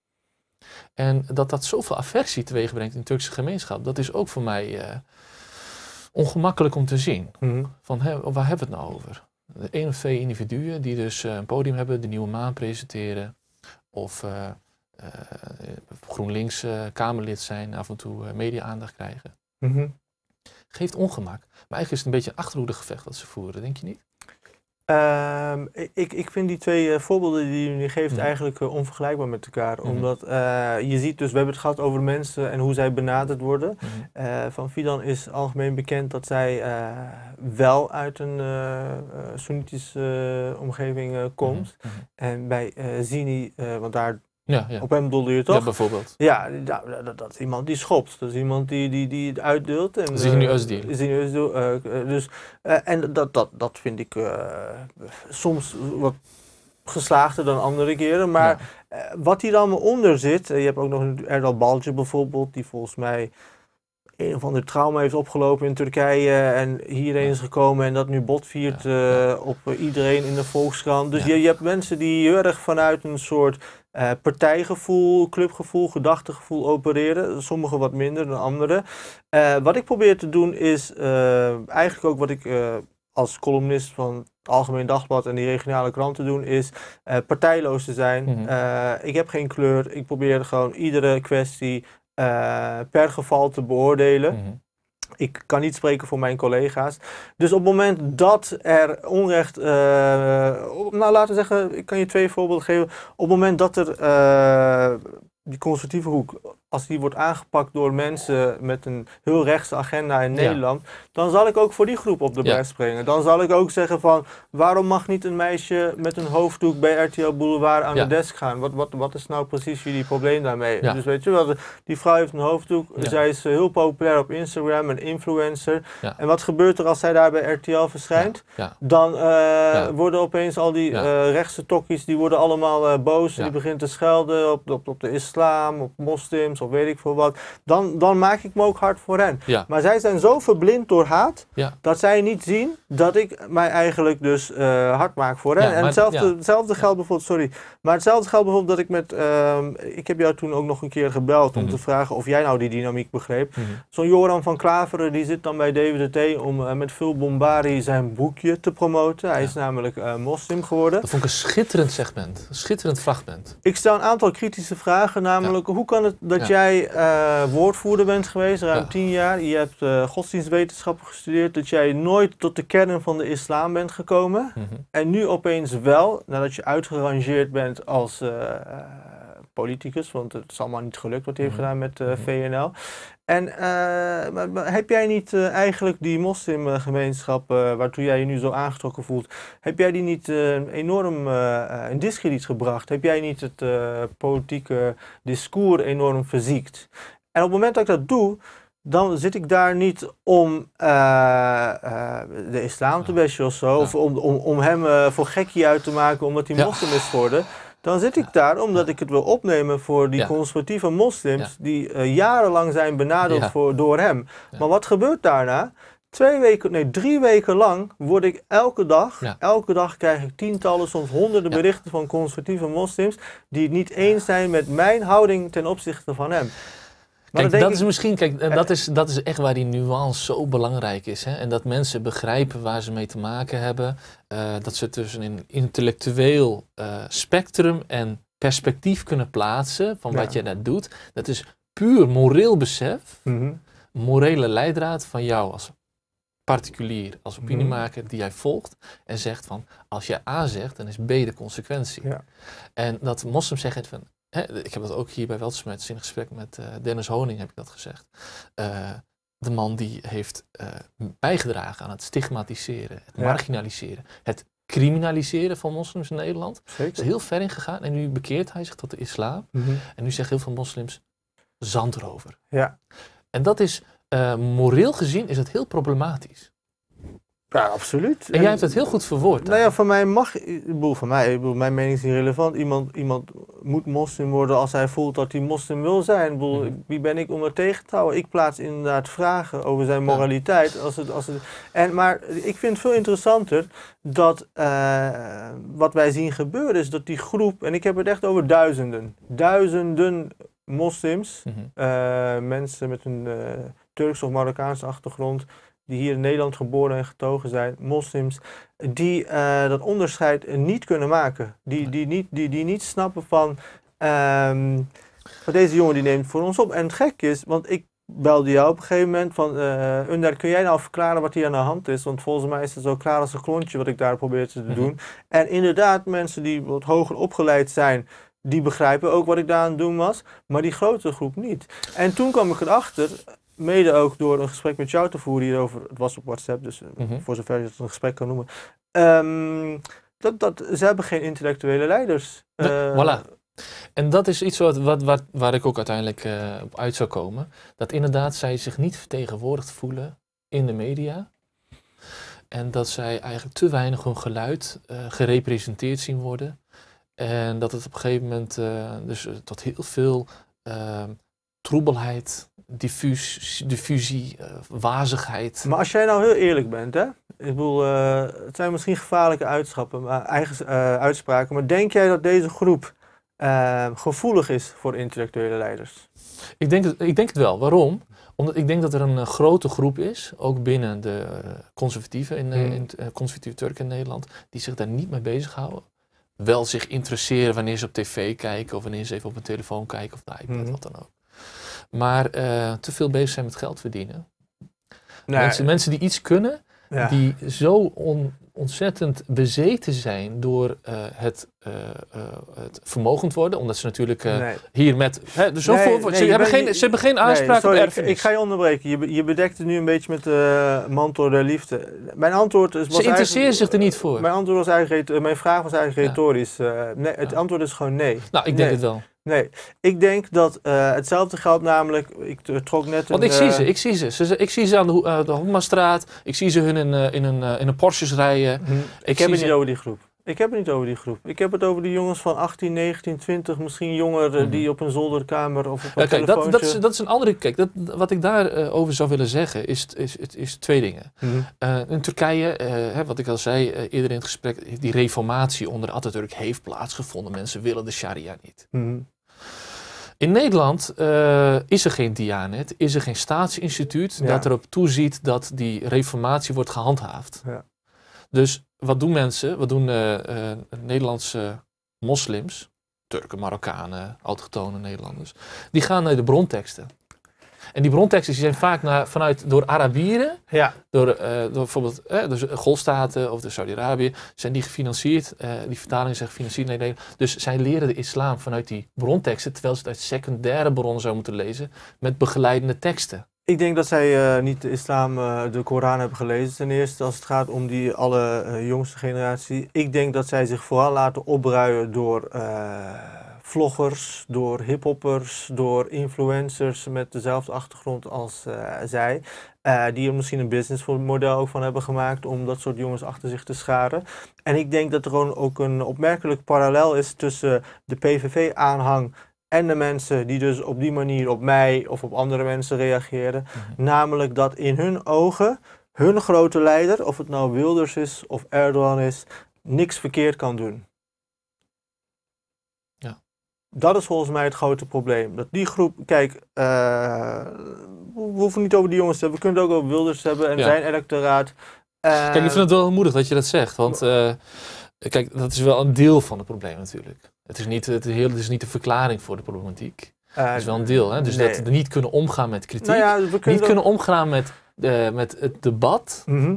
En dat dat zoveel aversie brengt in de Turkse gemeenschap. Dat is ook voor mij eh, ongemakkelijk om te zien. Mhm. Van hè, waar hebben we het nou over? De of twee individuen die dus een podium hebben. De Nieuwe Maan presenteren. Of... GroenLinks Kamerlid zijn, af en toe media-aandacht krijgen. Mhm. Geeft ongemak. Maar eigenlijk is het een beetje een achterhoedegevecht wat ze voeren, denk je niet? Ehm, ik, ik vind die twee eh, voorbeelden die u nu geeft mhm. eigenlijk eh, onvergelijkbaar met elkaar. Mhm. Omdat eh, je ziet dus, we hebben het gehad over mensen en hoe zij benaderd worden. van Fidan is algemeen bekend dat zij wel uit een Soenitische omgeving komt. En bij Zini, want daar ja, ja. Op hem bedoelde je toch? Ja, bijvoorbeeld. Ja, dat, dat, is iemand die schopt. Dat is iemand die, die, die het uitdeelt. En, Zinieus is Zinieus eh, Uh, eh, dus, uh, en dat, dat, dat vind ik soms wat geslaagder dan andere keren. Maar wat hier allemaal onder zit. je hebt ook nog een Erdal Balje bijvoorbeeld. Die volgens mij een of ander trauma heeft opgelopen in Turkije en hierheen is gekomen en dat nu bot viert op iedereen in de Volkskrant. Dus je, je, hebt mensen die heel erg vanuit een soort eh, partijgevoel, clubgevoel, gedachtegevoel opereren. sommige wat minder dan anderen. Eh, wat ik probeer te doen is eh, eigenlijk ook wat ik als columnist van het Algemeen Dagblad en die regionale kranten doen, is partijloos te zijn. Mhm. ik heb geen kleur. Ik probeer gewoon iedere kwestie per geval te beoordelen. Mhm ik kan niet spreken voor mijn collega's. Dus op het moment dat er onrecht, eh, nou laten we zeggen, ik kan je twee voorbeelden geven. Op het moment dat er eh, die conservatieve hoek als die wordt aangepakt door mensen met een heel rechtse agenda in Nederland, dan zal ik ook voor die groep op de berg springen. Dan zal ik ook zeggen van, waarom mag niet een meisje met een hoofddoek bij RTL Boulevard aan de desk gaan? Wat, wat, wat is nou precies jullie probleem daarmee? Dus weet je wel, die vrouw heeft een hoofddoek, zij is eh, heel populair op Instagram, een influencer. En wat gebeurt er als zij daar bij RTL verschijnt? Dan eh, worden opeens al die uh, rechtse tokkies, die worden allemaal boos, die beginnen te schelden op, op, op de islam, op moslims of weet ik voor wat, dan, dan maak ik me ook hard voor hen. Maar zij zijn zo verblind door haat, dat zij niet zien dat ik mij eigenlijk dus eh, hard maak voor hen. en hetzelfde, hetzelfde geldt bijvoorbeeld, sorry, maar hetzelfde geldt bijvoorbeeld dat ik met, ehm, ik heb jou toen ook nog een keer gebeld om mhm. te vragen of jij nou die dynamiek begreep. Mm Zo'n Joran van Klaveren, die zit dan bij DWDT om eh, met veel bombari zijn boekje te promoten. Hij is namelijk eh, moslim geworden. Dat vond ik een schitterend segment, een schitterend fragment. Ik stel een aantal kritische vragen, namelijk hoe kan het dat dat jij eh, woordvoerder bent geweest, ruim tien jaar. Je hebt eh, godsdienstwetenschappen gestudeerd. Dat jij nooit tot de kern van de islam bent gekomen. Mhm. En nu opeens wel, nadat je uitgerangeerd bent als eh, politicus, want het is allemaal niet gelukt wat hij heeft mhm. gedaan met uh, mhm. VNL. En eh, heb jij niet eh, eigenlijk die moslimgemeenschap uh, waartoe jij je nu zo aangetrokken voelt, heb jij die niet enorm in discrediet gebracht? Heb jij niet het politieke discours enorm verziekt? En op het moment dat ik dat doe, dan zit ik daar niet om de islam te bashen of zo, of om, om, hem voor gekkie uit te maken omdat hij moslim is geworden. Dan zit ik daar omdat ik het wil opnemen voor die conservatieve moslims die eh, jarenlang zijn benadeeld voor, door hem. Maar wat gebeurt daarna? twee weken, nee, drie weken lang word ik elke dag, elke dag krijg ik tientallen, soms honderden berichten van conservatieve moslims die het niet eens zijn met mijn houding ten opzichte van hem. Kijk, dat is misschien, kijk, eh, dat eh, is, dat is echt waar die nuance zo belangrijk is. Hè? En dat mensen begrijpen waar ze mee te maken hebben. Eh, dat ze tussen een intellectueel spectrum en perspectief kunnen plaatsen van wat je net doet. Dat is puur moreel besef, mhm. morele leidraad van jou als particulier, als mhm. opiniemaker die jij volgt en zegt van als je A zegt, dan is B de consequentie. Ja. En dat moslims zeggen van hè, ik heb dat ook hier bij Weltschmerz in gesprek met eh, Dennis Honing heb ik dat gezegd. Eh, de man die heeft eh, bijgedragen aan het stigmatiseren, het marginaliseren, het criminaliseren van moslims in Nederland. Zeker. Is heel ver in gegaan en nu bekeert hij zich tot de islam. Mhm. En nu zegt heel veel moslims zandrover. Ja. En dat is, moreel gezien, is dat heel problematisch. Ja, absoluut. En, jij hebt het heel goed verwoord. Nou ja, voor mij mag, boel van mij, ik mijn mening is niet relevant. Iemand, iemand moet moslim worden als hij voelt dat hij moslim wil zijn. Ik bedoel, mhm. wie ben ik om dat tegen te houden? Ik plaats inderdaad vragen over zijn moraliteit. Als het, als het, en, maar ik vind het veel interessanter dat eh, wat wij zien gebeuren is dat die groep, en ik heb het echt over duizenden, duizenden moslims, mhm. eh, mensen met een eh, Turks of Marokkaanse achtergrond, die hier in Nederland geboren en getogen zijn, moslims, die eh, dat onderscheid eh, niet kunnen maken. Die, die, niet, die, die niet snappen van, ehm, van deze jongen die neemt voor ons op. En het gek is, want ik belde jou op een gegeven moment van, uh, eh, Under, kun jij nou verklaren wat hier aan de hand is? Want volgens mij is het zo klaar als een klontje wat ik daar probeerde te mhm. doen. En inderdaad, mensen die wat hoger opgeleid zijn, die begrijpen ook wat ik daar aan het doen was, maar die grote groep niet. En toen kwam ik erachter, mede ook door een gesprek met jou te voeren hierover. Het was op WhatsApp, dus eh, mhm. voor zover je het een gesprek kan noemen. Ehm, dat, dat, ze hebben geen intellectuele leiders. Eh. voilà. En dat is iets wat, wat, wat waar ik ook uiteindelijk eh, op uit zou komen. Dat inderdaad zij zich niet vertegenwoordigd voelen in de media. En dat zij eigenlijk te weinig hun geluid gerepresenteerd zien worden. En dat het op een gegeven moment dus tot heel veel ehm, troebelheid, diffusie, eh, wazigheid. Maar als jij nou heel eerlijk bent, hè? Ik bedoel, eh, het zijn misschien gevaarlijke uitschappen, maar eigen, eh, uitspraken, maar denk jij dat deze groep gevoelig is voor intellectuele leiders? Ik denk, het, ik denk het wel. Waarom? Omdat ik denk dat er een grote groep is, ook binnen de conservatieven in, hmm. in conservatieve Turken in Nederland, die zich daar niet mee bezighouden wel zich interesseren wanneer ze op tv kijken of wanneer ze even op hun telefoon kijken of de iPad, hmm. wat dan ook maar eh, te veel bezig zijn met geld verdienen. Nou, mensen, mensen die iets kunnen, die zo ontzettend bezeten zijn door eh, het, eh, het vermogend worden. Omdat ze natuurlijk hier met. Hè, dus ze, hebben geen, ze aanspraak op Ik, ga je onderbreken. Je, je bedekt het nu een beetje met de mantel der liefde. Mijn antwoord is. Ze interesseren zich er niet voor. Mijn, antwoord was eigenlijk, mijn vraag was eigenlijk retorisch. nee, het antwoord is gewoon nee. Nou, ik denk het wel. Nee, ik denk dat eh, hetzelfde geldt namelijk, ik trok net een... Want ik zie ze, eh, ik zie ze. ze ik zie ze aan de, uh, ik zie ze hun in, in, een, in een Porsches rijden. Mhm. Ik, heb het niet over die groep. Ik heb het niet over die groep. Ik heb het over de jongens van 18, 19, 20, misschien jongeren mhm. die op een zolderkamer of op een kijk, dat, dat, is, een andere... Kijk, dat, wat ik daarover over zou willen zeggen is, is, is, is twee dingen. Mhm. in Turkije, hè, wat ik al zei eerder in het gesprek, die reformatie onder Atatürk heeft plaatsgevonden. Mensen willen de sharia niet. In Nederland eh, is er geen Dianet, is er geen staatsinstituut dat erop toeziet dat die reformatie wordt gehandhaafd. Ja. Dus wat doen mensen, wat doen eh, eh, Nederlandse moslims, Turken, Marokkanen, autochtone Nederlanders, die gaan naar de bronteksten. En die bronteksten zijn vaak vanuit, door Arabieren, ja. door, eh, door bijvoorbeeld eh, dus de dus Golfstaten of de Saudi-Arabië, zijn die gefinancierd. Eh, die vertalingen zijn gefinancierd in Dus zij leren de islam vanuit die bronteksten, terwijl ze het uit secundaire bronnen zou moeten lezen met begeleidende teksten. Ik denk dat zij niet de islam, de Koran hebben gelezen ten eerste als het gaat om die allerjongste generatie. Ik denk dat zij zich vooral laten opbruien door vloggers, door hiphoppers, door influencers met dezelfde achtergrond als eh, zij. Eh, die er misschien een businessmodel ook van hebben gemaakt om dat soort jongens achter zich te scharen. En ik denk dat er gewoon ook een opmerkelijk parallel is tussen de PVV-aanhang en de mensen die dus op die manier op mij of op andere mensen reageren. Mhm. Namelijk dat in hun ogen hun grote leider, of het nou Wilders is of Erdogan is, niks verkeerd kan doen dat is volgens mij het grote probleem. Dat die groep, kijk, eh, we hoeven niet over die jongens te hebben. We kunnen het ook over Wilders hebben en zijn electoraat. kijk, ik eh, vind het wel moedig dat je dat zegt. Want eh, kijk, dat is wel een deel van het probleem natuurlijk. Het is niet, het hele, het is niet de verklaring voor de problematiek. Het is wel een deel. Hè? Dus dat we niet kunnen omgaan met kritiek. Nou we kunnen niet kunnen omgaan met, met het debat. Mhm.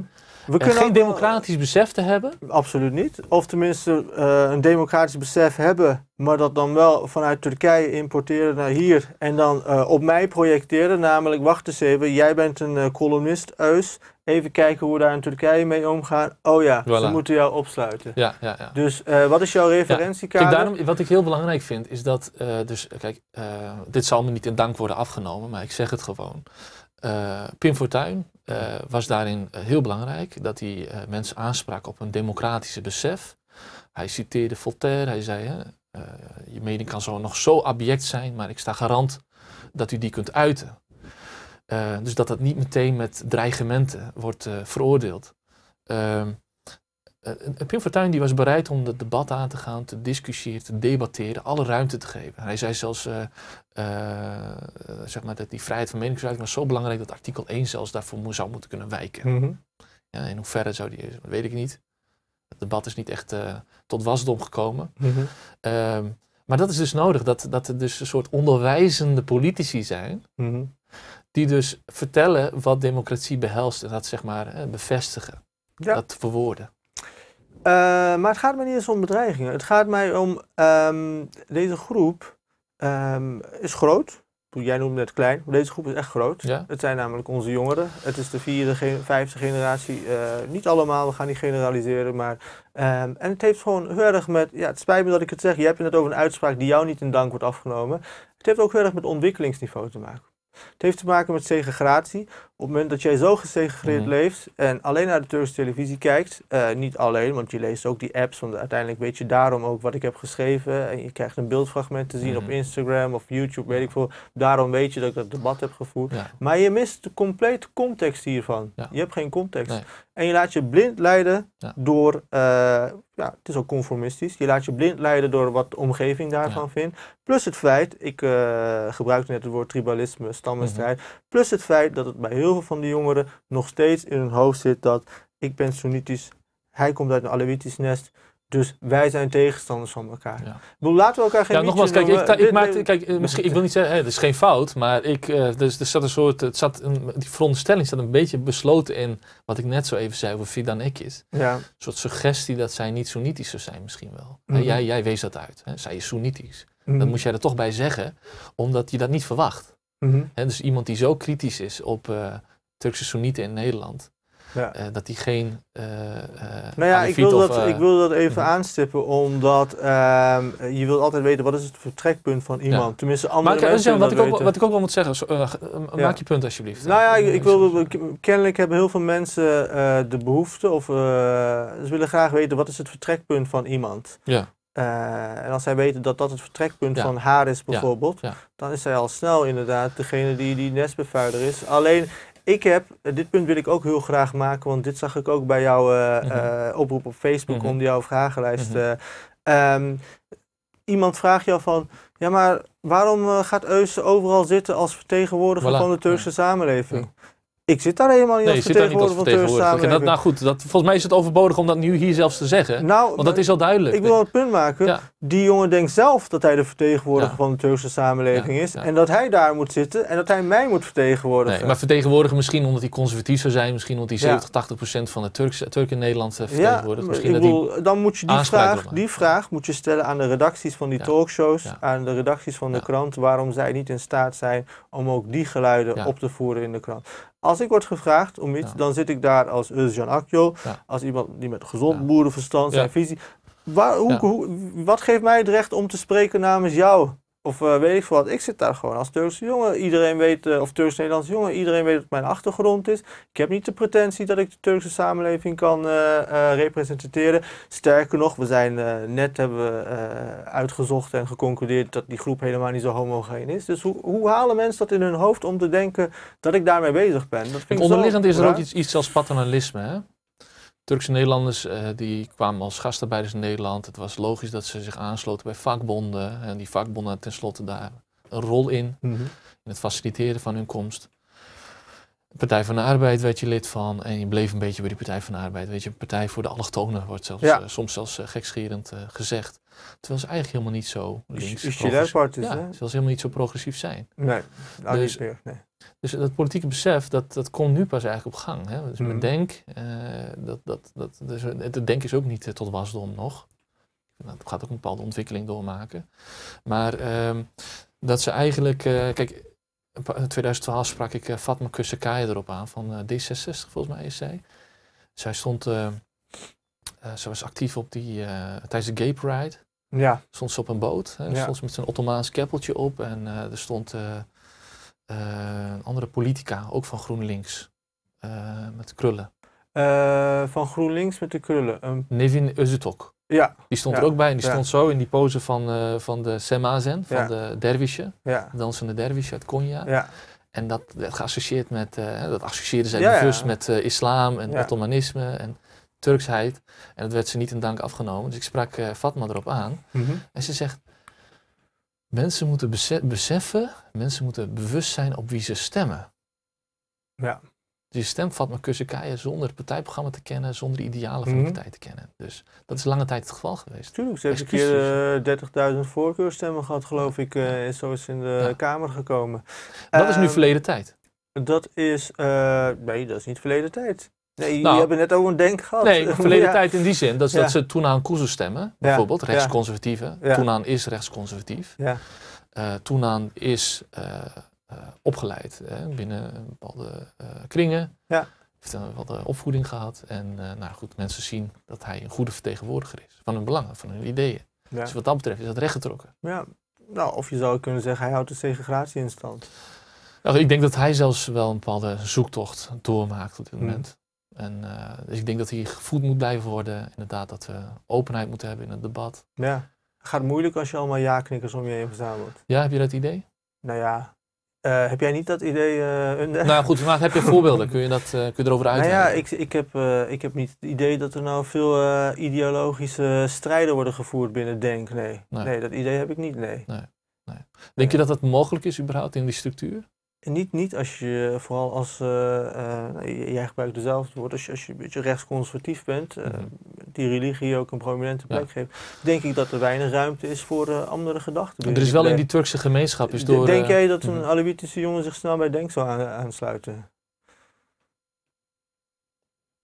We kunnen geen democratisch besef te hebben? Absoluut niet. Of tenminste eh, een democratisch besef hebben, maar dat dan wel vanuit Turkije importeren naar hier en dan eh, op mij projecteren. Namelijk, wacht eens even, jij bent een uh, columnist, Eus. Even kijken hoe we daar in Turkije mee omgaan. Oh ja, ze moeten jou opsluiten. Ja, ja, ja. Dus wat is jouw referentiekader? Kijk, daarom, wat ik heel belangrijk vind, is dat... dus, kijk, dit zal me niet in dank worden afgenomen, maar ik zeg het gewoon. Uh, Pim Fortuyn eh, was daarin heel belangrijk, dat hij eh, mensen aansprak op een democratische besef. Hij citeerde Voltaire, hij zei, je mening kan zo nog zo abject zijn, maar ik sta garant dat u die kunt uiten. dus dat dat niet meteen met dreigementen wordt veroordeeld. Ehm, eh, eh, Pim Fortuyn die was bereid om het debat aan te gaan, te discussiëren, te debatteren, alle ruimte te geven. Hij zei zelfs eh, zeg maar dat die vrijheid van meningsuiting was zo belangrijk dat artikel 1 zelfs daarvoor zou moeten kunnen wijken. Mm -hmm. ja, in hoeverre zou die, weet ik niet. Het debat is niet echt tot wasdom gekomen. Mhm. Ehm, maar dat is dus nodig, dat, dat er dus een soort onderwijzende politici zijn. Mhm. Die dus vertellen wat democratie behelst en dat zeg maar bevestigen. Dat verwoorden. Eh, maar het gaat mij niet eens om bedreigingen. Het gaat mij om ehm, deze groep ehm, is groot. Jij noemde het klein, maar deze groep is echt groot. Ja? Het zijn namelijk onze jongeren. Het is de vierde, vijfde generatie. Eh, niet allemaal, we gaan niet generaliseren. Maar, ehm, en het heeft gewoon heel erg met. Ja, het spijt me dat ik het zeg. Je hebt het net over een uitspraak die jou niet in dank wordt afgenomen. Het heeft ook heel erg met ontwikkelingsniveau te maken. Het heeft te maken met segregatie. Op het moment dat jij zo gesegregeerd mhm. leeft en alleen naar de Turkse televisie kijkt, eh, niet alleen, want je leest ook die apps, want uiteindelijk weet je daarom ook wat ik heb geschreven. En je krijgt een beeldfragment te zien op mhm. Instagram of YouTube, weet ik veel. Daarom weet je dat ik dat debat heb gevoerd. Maar je mist de complete context hiervan. Je hebt geen context. En je laat je blind leiden door, eh, ja, het is ook conformistisch, je laat je blind leiden door wat de omgeving daarvan vindt. Plus het feit, ik uh, eh, gebruikte net het woord tribalisme, stammenstrijd, mhm. plus het feit dat het bij heel veel van die jongeren nog steeds in hun hoofd zit dat ik ben Soenitisch, hij komt uit een Alawitisch nest. Dus wij zijn tegenstanders van elkaar. Ja. laten we elkaar geen Ja, nogmaals, kijk, ik, ik, kijk eh, misschien, ik wil niet zeggen, het eh, is geen fout, maar ik, dus, er zat een soort, het zat een, die veronderstelling zat een beetje besloten in wat ik net zo even zei over Fidan is. Ja. Een soort suggestie dat zij niet Soenitisch zou zijn misschien wel. Mhm. jij, jij wees dat uit. Hè? Zij is Soenitisch. Dan mhm. moet jij er toch bij zeggen, omdat je dat niet verwacht. Mhm. dus iemand die zo kritisch is op uh, Turkse Soenieten in Nederland, ja. Eh, dat die geen. Uh, nou ja, ik wil, dat, ik wil dat even mhm. aanstippen, omdat ehm, je wilt altijd weten wat is het vertrekpunt van iemand. Tenminste, andere mensen. Wat, ik ook, wat ik ook wel moet zeggen, maak je punt alsjeblieft. Nou ja, ik, ik wil, kennelijk hebben heel veel mensen de behoefte of ze willen graag weten wat is het vertrekpunt van iemand. Ja. Eh, en als zij weten dat dat het vertrekpunt van haar is bijvoorbeeld, dan is zij al snel inderdaad degene die die nestbevuiler is. Alleen ik heb, eh, dit punt wil ik ook heel graag maken, want dit zag ik ook bij jouw eh, mhm. oproep op Facebook mm om jouw vragenlijst. Mhm. Ehm, iemand vraagt jou van, ja maar waarom gaat Eus overal zitten als vertegenwoordiger van de Turkse samenleving? Ik zit daar helemaal niet nee, als vertegenwoordiger van vertegenwoordiger. En dat, nou goed, dat, volgens mij is het overbodig om dat nu hier zelfs te zeggen. Nou, want dat is al duidelijk. Ik wil het punt maken. Die jongen denkt zelf dat hij de vertegenwoordiger van de Turkse samenleving is. En dat hij daar moet zitten en dat hij mij moet vertegenwoordigen. Nee, maar vertegenwoordigen misschien omdat hij conservatief zou zijn. Misschien omdat hij 70, 80 procent van de Turkse, Turk in Nederland eh, vertegenwoordigt. misschien dat dan moet je die vraag, die vraag moet je stellen aan de redacties van die talkshows. Aan de redacties van de krant. Waarom zij niet in staat zijn om ook die geluiden op te voeren in de krant als ik word gevraagd om iets, dan zit ik daar als Jean Akjo, als iemand die met gezond boerenverstand zijn visie. Waar, hoe, wat geeft mij het recht om te spreken namens jou? Of eh, weet ik veel wat. Ik zit daar gewoon als Turkse jongen. Iedereen weet, eh, of Turks-Nederlands jongen, iedereen weet wat mijn achtergrond is. Ik heb niet de pretentie dat ik de Turkse samenleving kan eh, representeren. Sterker nog, we zijn net hebben we, uitgezocht en geconcludeerd dat die groep helemaal niet zo homogeen is. Dus hoe, hoe, halen mensen dat in hun hoofd om te denken dat ik daarmee bezig ben? Dat vind ik onderliggend is er ook iets, iets als paternalisme. Hè? Turkse Nederlanders eh, die kwamen als gastarbeiders in Nederland. Het was logisch dat ze zich aansloten bij vakbonden. En die vakbonden hadden tenslotte daar een rol in. Mhm. In het faciliteren van hun komst. De Partij van de Arbeid werd je lid van. En je bleef een beetje bij die Partij van de Arbeid. Weet je, een partij voor de allochtonen wordt zelfs, eh, soms zelfs uh, gekscherend gezegd. Terwijl ze eigenlijk helemaal niet zo links... Is, is hè? ze helemaal niet zo progressief zijn. Nee, dat nou, is niet dus Nee. Dus dat politieke besef, dat, dat komt nu pas eigenlijk op gang. Hè? Dus mijn mhm. denk, eh, dat, dat, dat, dus eh, het denk is ook niet eh, tot wasdom nog. dat nou, gaat ook een bepaalde ontwikkeling doormaken. Maar ehm, dat ze eigenlijk, kijk, in 2012 sprak ik Fatma Kussakai erop aan van D66 volgens mij is zij. Zij stond, ze was actief op die, tijdens de Gay Pride. Ja. Stond ze op een boot. Hè? Stond ze met zijn Ottomaans keppeltje op en er stond... Eh, een andere politica, ook van GroenLinks, eh, met krullen. Eh, van GroenLinks met de krullen. een ehm, Nevin Özutok. Ja. Die stond er ook bij en die stond zo in die pose van, van de Semazen, van de dervisje, dansende dervisje uit Konya. En dat werd geassocieerd met, uh, dat associeerde zij bewust met islam en ottomanisme en Turksheid. En dat werd ze niet in dank afgenomen. Dus ik sprak Fatma erop aan. Mhm. En ze zegt, Mensen moeten beseffen, mensen moeten bewust zijn op wie ze stemmen. Ja. Dus je stemt met Kussekaaya zonder het partijprogramma te kennen, zonder de idealen van de mhm. partij te kennen. Dus dat is lange tijd het geval geweest. Tuurlijk, ze heeft een keer 30.000 eh, voorkeurstemmen gehad, geloof ik, uh, eh, en zo is in de Kamer gekomen. Dat is nu ehm, verleden tijd. Dat is, uh, nee, dat is niet verleden tijd. Nee, jullie nou, hebben net ook een denk gehad. Nee, [LAUGHS] verleden tijd in die zin. Dat, ze toen aan Koezen stemmen, bijvoorbeeld, rechtsconservatieven. Toen aan is rechtsconservatief. Ja. Eh, toen aan is eh, eh, opgeleid hè, binnen bepaalde kringen. Ja. Heeft een wat opvoeding gehad. En nou goed, mensen zien dat hij een goede vertegenwoordiger is. Van hun belangen, van hun ideeën. Dus wat dat betreft is dat rechtgetrokken. Ja, nou, of je zou kunnen zeggen, hij houdt de segregatie in stand. Nou, ik denk dat hij zelfs wel een bepaalde zoektocht doormaakt op dit hmm. moment. En, eh, dus ik denk dat hij gevoed moet blijven worden. Inderdaad, dat we openheid moeten hebben in het debat. Ja, gaat moeilijk als je allemaal ja-knikkers om je heen verzamelt. Ja, heb je dat idee? Nou ja, eh, heb jij niet dat idee? Eh, nou goed, maar heb je [LAUGHS] voorbeelden? Kun je, dat, kun je erover uitleggen? Nou ja, ik, ik, heb, ik heb niet het idee dat er nou veel ideologische strijden worden gevoerd binnen Denk. Nee. nee. dat idee heb ik niet, nee. nee. nee. Denk je dat dat mogelijk is überhaupt in die structuur? Niet, niet als je, vooral als, eh, eh, jij gebruikt dezelfde woord, als je, als je een beetje rechtsconservatief bent, eh, mhm. die religie ook een prominente plek geeft, denk ik dat er weinig ruimte is voor andere gedachten. Er is wel in die Turkse gemeenschap is door... Denk jij dat een mm Alawitische jongen zich snel bij Denk zou aansluiten?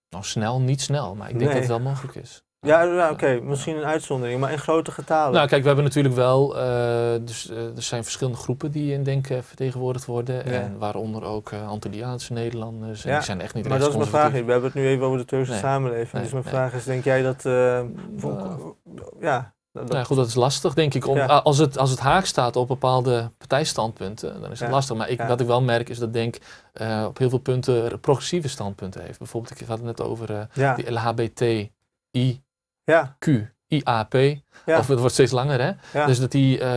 Nou, snel, niet snel, maar ik denk dat het wel mogelijk is. Ja, oké, misschien een uitzondering, maar in grote getalen. Nou, kijk, we hebben natuurlijk wel, eh, dus, eh, er zijn verschillende groepen die in denken vertegenwoordigd worden. En waaronder ook uh, Antilliaanse Nederlanders. Ja. die zijn echt niet Maar dat is mijn vraag niet. We hebben het nu even over de Turkse samenleving. dus mijn vraag is, denk jij dat. Voor, ja. nou, goed, dat is lastig, denk ik. Om, als, het, als het haak staat op bepaalde partijstandpunten, dan is het lastig. Maar ik, wat ik wel merk is dat Denk op heel veel punten progressieve standpunten heeft. Bijvoorbeeld, ik had het net over die LHBT. Ja. Q, IAP. Ja. Of het wordt steeds langer, hè? Dus dat, die, uh,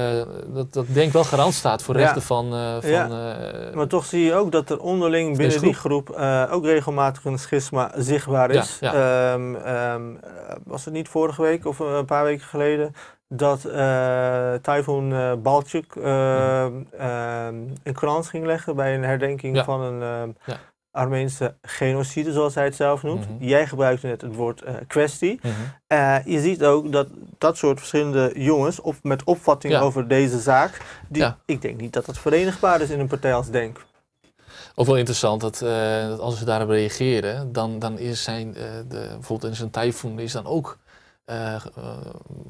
dat, dat denk wel garant staat voor rechten van... Uh, van eh, maar toch zie je ook dat er onderling binnen die groep ook regelmatig een schisma zichtbaar is. Ehm, ehm, was het niet vorige week of een paar weken geleden dat Typhoon Balchuk ehm, mm. een krans ging leggen bij een herdenking van een... Armeense genocide, zoals hij het zelf noemt. Mhm. Jij gebruikte net het woord eh, kwestie. Mhm. Eh, je ziet ook dat dat soort verschillende jongens op, met opvattingen over deze zaak, die, ik denk niet dat dat verenigbaar is in een partij als Denk. Ook wel interessant dat, eh, dat als ze daarop reageren, dan, dan is zijn, de, bijvoorbeeld in zijn tyfoon is dan ook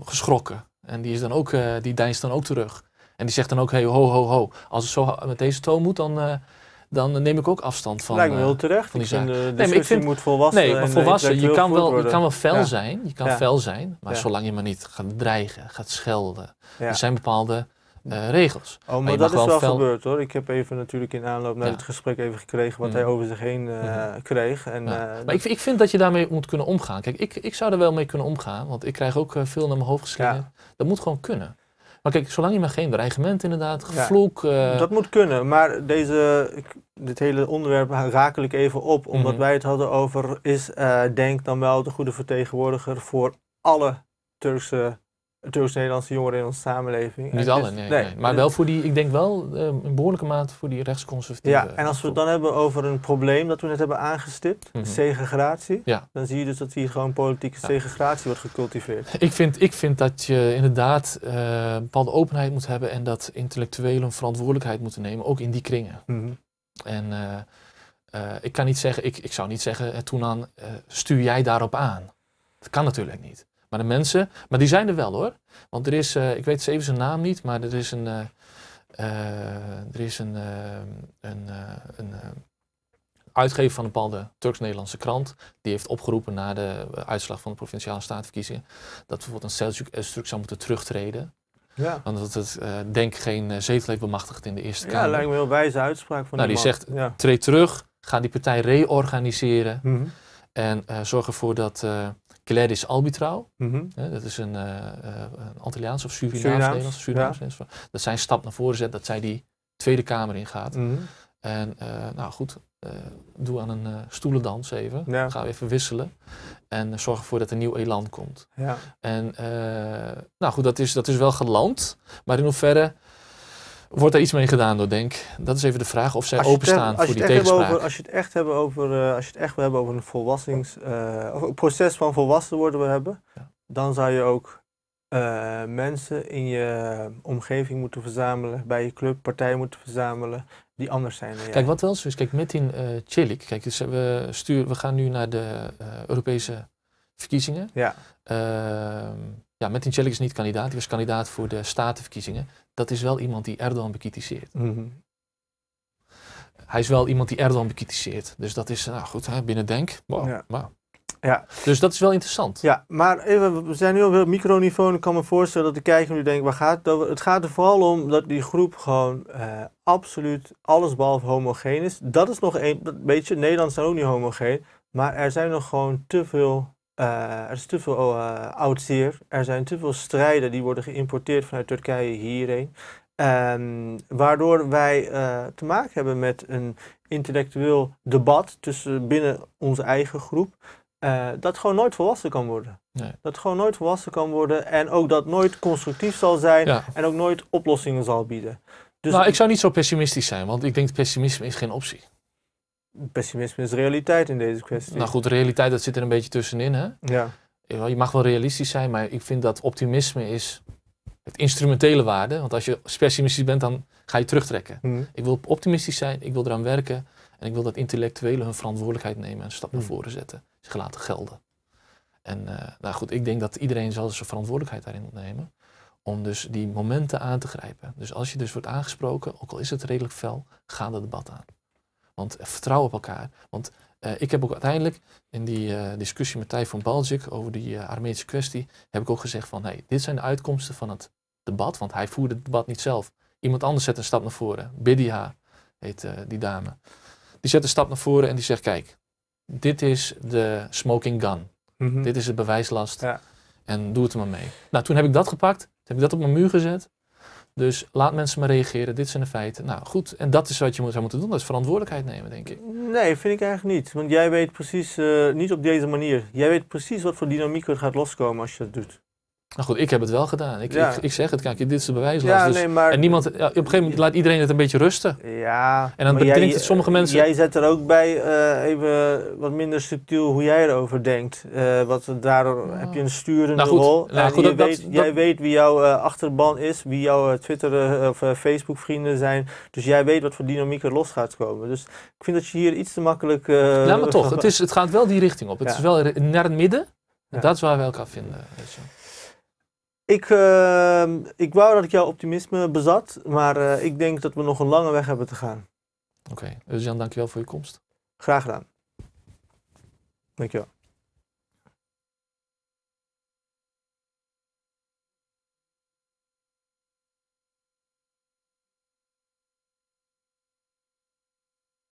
geschrokken. En die, is dan ook, die deinst dan ook terug. En die zegt dan ook, hey, ho, ho, ho, als het zo met deze toon moet, dan dan neem ik ook afstand van. Lijkt me heel eh, terecht. Van die eh, nee, maar ik vind, moet volwassen. Nee, maar volwassen. Je kan, wel, je kan wel fel zijn. Je kan fel zijn. Maar zolang je maar niet gaat dreigen, gaat schelden. Er zijn bepaalde eh, regels. Oh, maar, dat is wel gebeurd hoor. Ik heb even natuurlijk in aanloop naar het gesprek even gekregen wat mhm. hij over zich heen mhm. kreeg. En, maar ik, ik, vind dat je daarmee moet kunnen omgaan. Kijk, ik, ik zou er wel mee kunnen omgaan, want ik krijg ook veel naar mijn hoofd geslingerd. Ja. Dat moet gewoon kunnen. Maar kijk, zolang je maar geen dreigement inderdaad, gevloek... Eh, dat moet kunnen, maar deze, dit hele onderwerp rakel ik even op, omdat mhm. wij het hadden over is eh, Denk dan wel de goede vertegenwoordiger voor alle Turkse Turks-Nederlandse jongeren in onze samenleving. Niet alle, dus- nee, Maar wel dus- voor die, ik denk wel ehm, een behoorlijke mate voor die rechtsconservatieve. Ja, en als we het dan hebben over een probleem dat we net hebben aangestipt, mhm. segregatie, ja. dan zie je dus dat hier gewoon politieke segregatie wordt gecultiveerd. [LAUGHS] Ik vind, ik vind dat je inderdaad eh, een bepaalde openheid moet hebben en dat intellectuelen verantwoordelijkheid moeten nemen, ook in die kringen. Mhm. En eh, eh, ik kan niet zeggen, ik, ik zou niet zeggen, toen aan, stuur jij daarop aan. Dat kan natuurlijk niet. Maar de mensen, maar die zijn er wel hoor. Want er is, eh, ik weet even zijn naam niet, maar er is een, eh, eh, er is een, een, een uitgever van een bepaalde Turks-Nederlandse krant. Die heeft opgeroepen na de uitslag van de provinciale staatsverkiezingen Dat bijvoorbeeld een Seljuk zou moeten terugtreden. Ja. Want dat het uh, denk geen zetel heeft bemachtigd in de Eerste ja, Kamer. Ja, lijkt me heel wijze uitspraak van Nou, die, zegt, treed terug, ga die partij reorganiseren. Mhm. En uh, zorg ervoor dat, is Albitrouw. Mhm. dat is een, uh, een Antilliaans of Surinaams, Surinaams. Dat zij een stap naar voren zet, dat zij die Tweede Kamer ingaat. Mm En eh, nou goed, doe aan een stoelendans even. Ja. Ga even wisselen. En zorg ervoor dat er nieuw elan komt. Ja. En nou goed, dat is, dat is wel geland. Maar in hoeverre Wordt er iets mee gedaan door Denk? Dat is even de vraag of zij openstaan voor die tegenspraak. als je het echt hebben over, eh, als je het echt wil hebben over een volwassings, eh, of een proces van volwassen worden we hebben, dan zou je ook eh, mensen in je omgeving moeten verzamelen, bij je club, partij moeten verzamelen, die anders zijn. Dan Kijk, wat wel zo is, kijk, Metin uh, kijk, dus we, sturen, we gaan nu naar de Europese verkiezingen. Ja. Ehm, ja, Metincelik is niet kandidaat, hij was kandidaat voor de statenverkiezingen. Dat is wel iemand die Erdogan bekritiseert. Mhm. Hij is wel iemand die Erdogan bekritiseert. Dus dat is, nou goed, hè, binnen Denk. Wow, ja. Ja. Dus dat is wel interessant. Ja, maar even, we zijn nu op het microniveau en ik kan me voorstellen dat de kijker nu denkt, waar gaat het Het gaat er vooral om dat die groep gewoon eh, absoluut alles behalve homogeen is. Dat is nog een, beetje, Nederland zijn ook niet homogeen, maar er zijn nog gewoon te veel eh, er is te veel eh, oud zeer. Er zijn te veel strijden die worden geïmporteerd vanuit Turkije hierheen. Ehm, waardoor wij eh, te maken hebben met een intellectueel debat tussen binnen onze eigen groep. dat gewoon nooit volwassen kan worden. Dat gewoon nooit volwassen kan worden en ook dat nooit constructief zal zijn en ook nooit oplossingen zal bieden. Dus nou, ik zou niet zo pessimistisch zijn, want ik denk pessimisme is geen optie pessimisme is realiteit in deze kwestie. Nou goed, realiteit dat zit er een beetje tussenin. Hè? Ja. Je mag wel realistisch zijn, maar ik vind dat optimisme is het instrumentele waarde. Want als je pessimistisch bent, dan ga je terugtrekken. Hmm. Ik wil optimistisch zijn, ik wil eraan werken. En ik wil dat intellectuelen hun verantwoordelijkheid nemen en een stap naar hmm. voren zetten. Zich laten gelden. En eh, nou goed, ik denk dat iedereen zal zijn verantwoordelijkheid daarin moet nemen. Om dus die momenten aan te grijpen. Dus als je dus wordt aangesproken, ook al is het redelijk fel, ga dat debat aan. Want vertrouw op elkaar. Want eh, ik heb ook uiteindelijk in die eh, discussie met Thijs van Balzik over die eh, Armeense kwestie, heb ik ook gezegd van hey, dit zijn de uitkomsten van het debat, want hij voerde het debat niet zelf. Iemand anders zet een stap naar voren. Bidia heet die dame. Die zet een stap naar voren en die zegt, kijk, dit is de smoking gun. Mhm. Dit is het bewijslast. Ja. En doe het er maar mee. Nou, toen heb ik dat gepakt, heb ik dat op mijn muur gezet. Dus laat mensen maar reageren. Dit zijn de feiten. Nou goed, en dat is wat je zou moeten doen. Dat is verantwoordelijkheid nemen, denk ik. Nee, vind ik eigenlijk niet. Want jij weet precies, eh, niet op deze manier. Jij weet precies wat voor dynamiek er gaat loskomen als je dat doet. Nou goed, ik heb het wel gedaan. Ik, ik, zeg het, kijk, dit is de bewijslast. Ja, dus, nee, maar, en niemand, op een gegeven moment laat iedereen het een beetje rusten. Ja, en dan bedrinkt het sommige mensen. Jij zet er ook bij eh, even wat minder structuur hoe jij erover denkt. Uh, wat, daardoor heb je een sturende nou rol. Nou, goed, dat, weet, dat, jij weet wie jouw eh, achterban is, wie jouw Twitter- of Facebook vrienden zijn. Dus jij weet wat voor dynamiek er los gaat komen. Dus ik vind dat je hier iets te makkelijk... ja, maar toch, [LAUGHS] het, is, het gaat wel die richting op. Het is wel naar het midden. En dat is waar we elkaar vinden. Weet ik, ehm, ik wou dat ik jouw optimisme bezat, maar eh, ik denk dat we nog een lange weg hebben te gaan. Oké, dus Jan, dankjewel voor je komst. Graag gedaan. Dankjewel.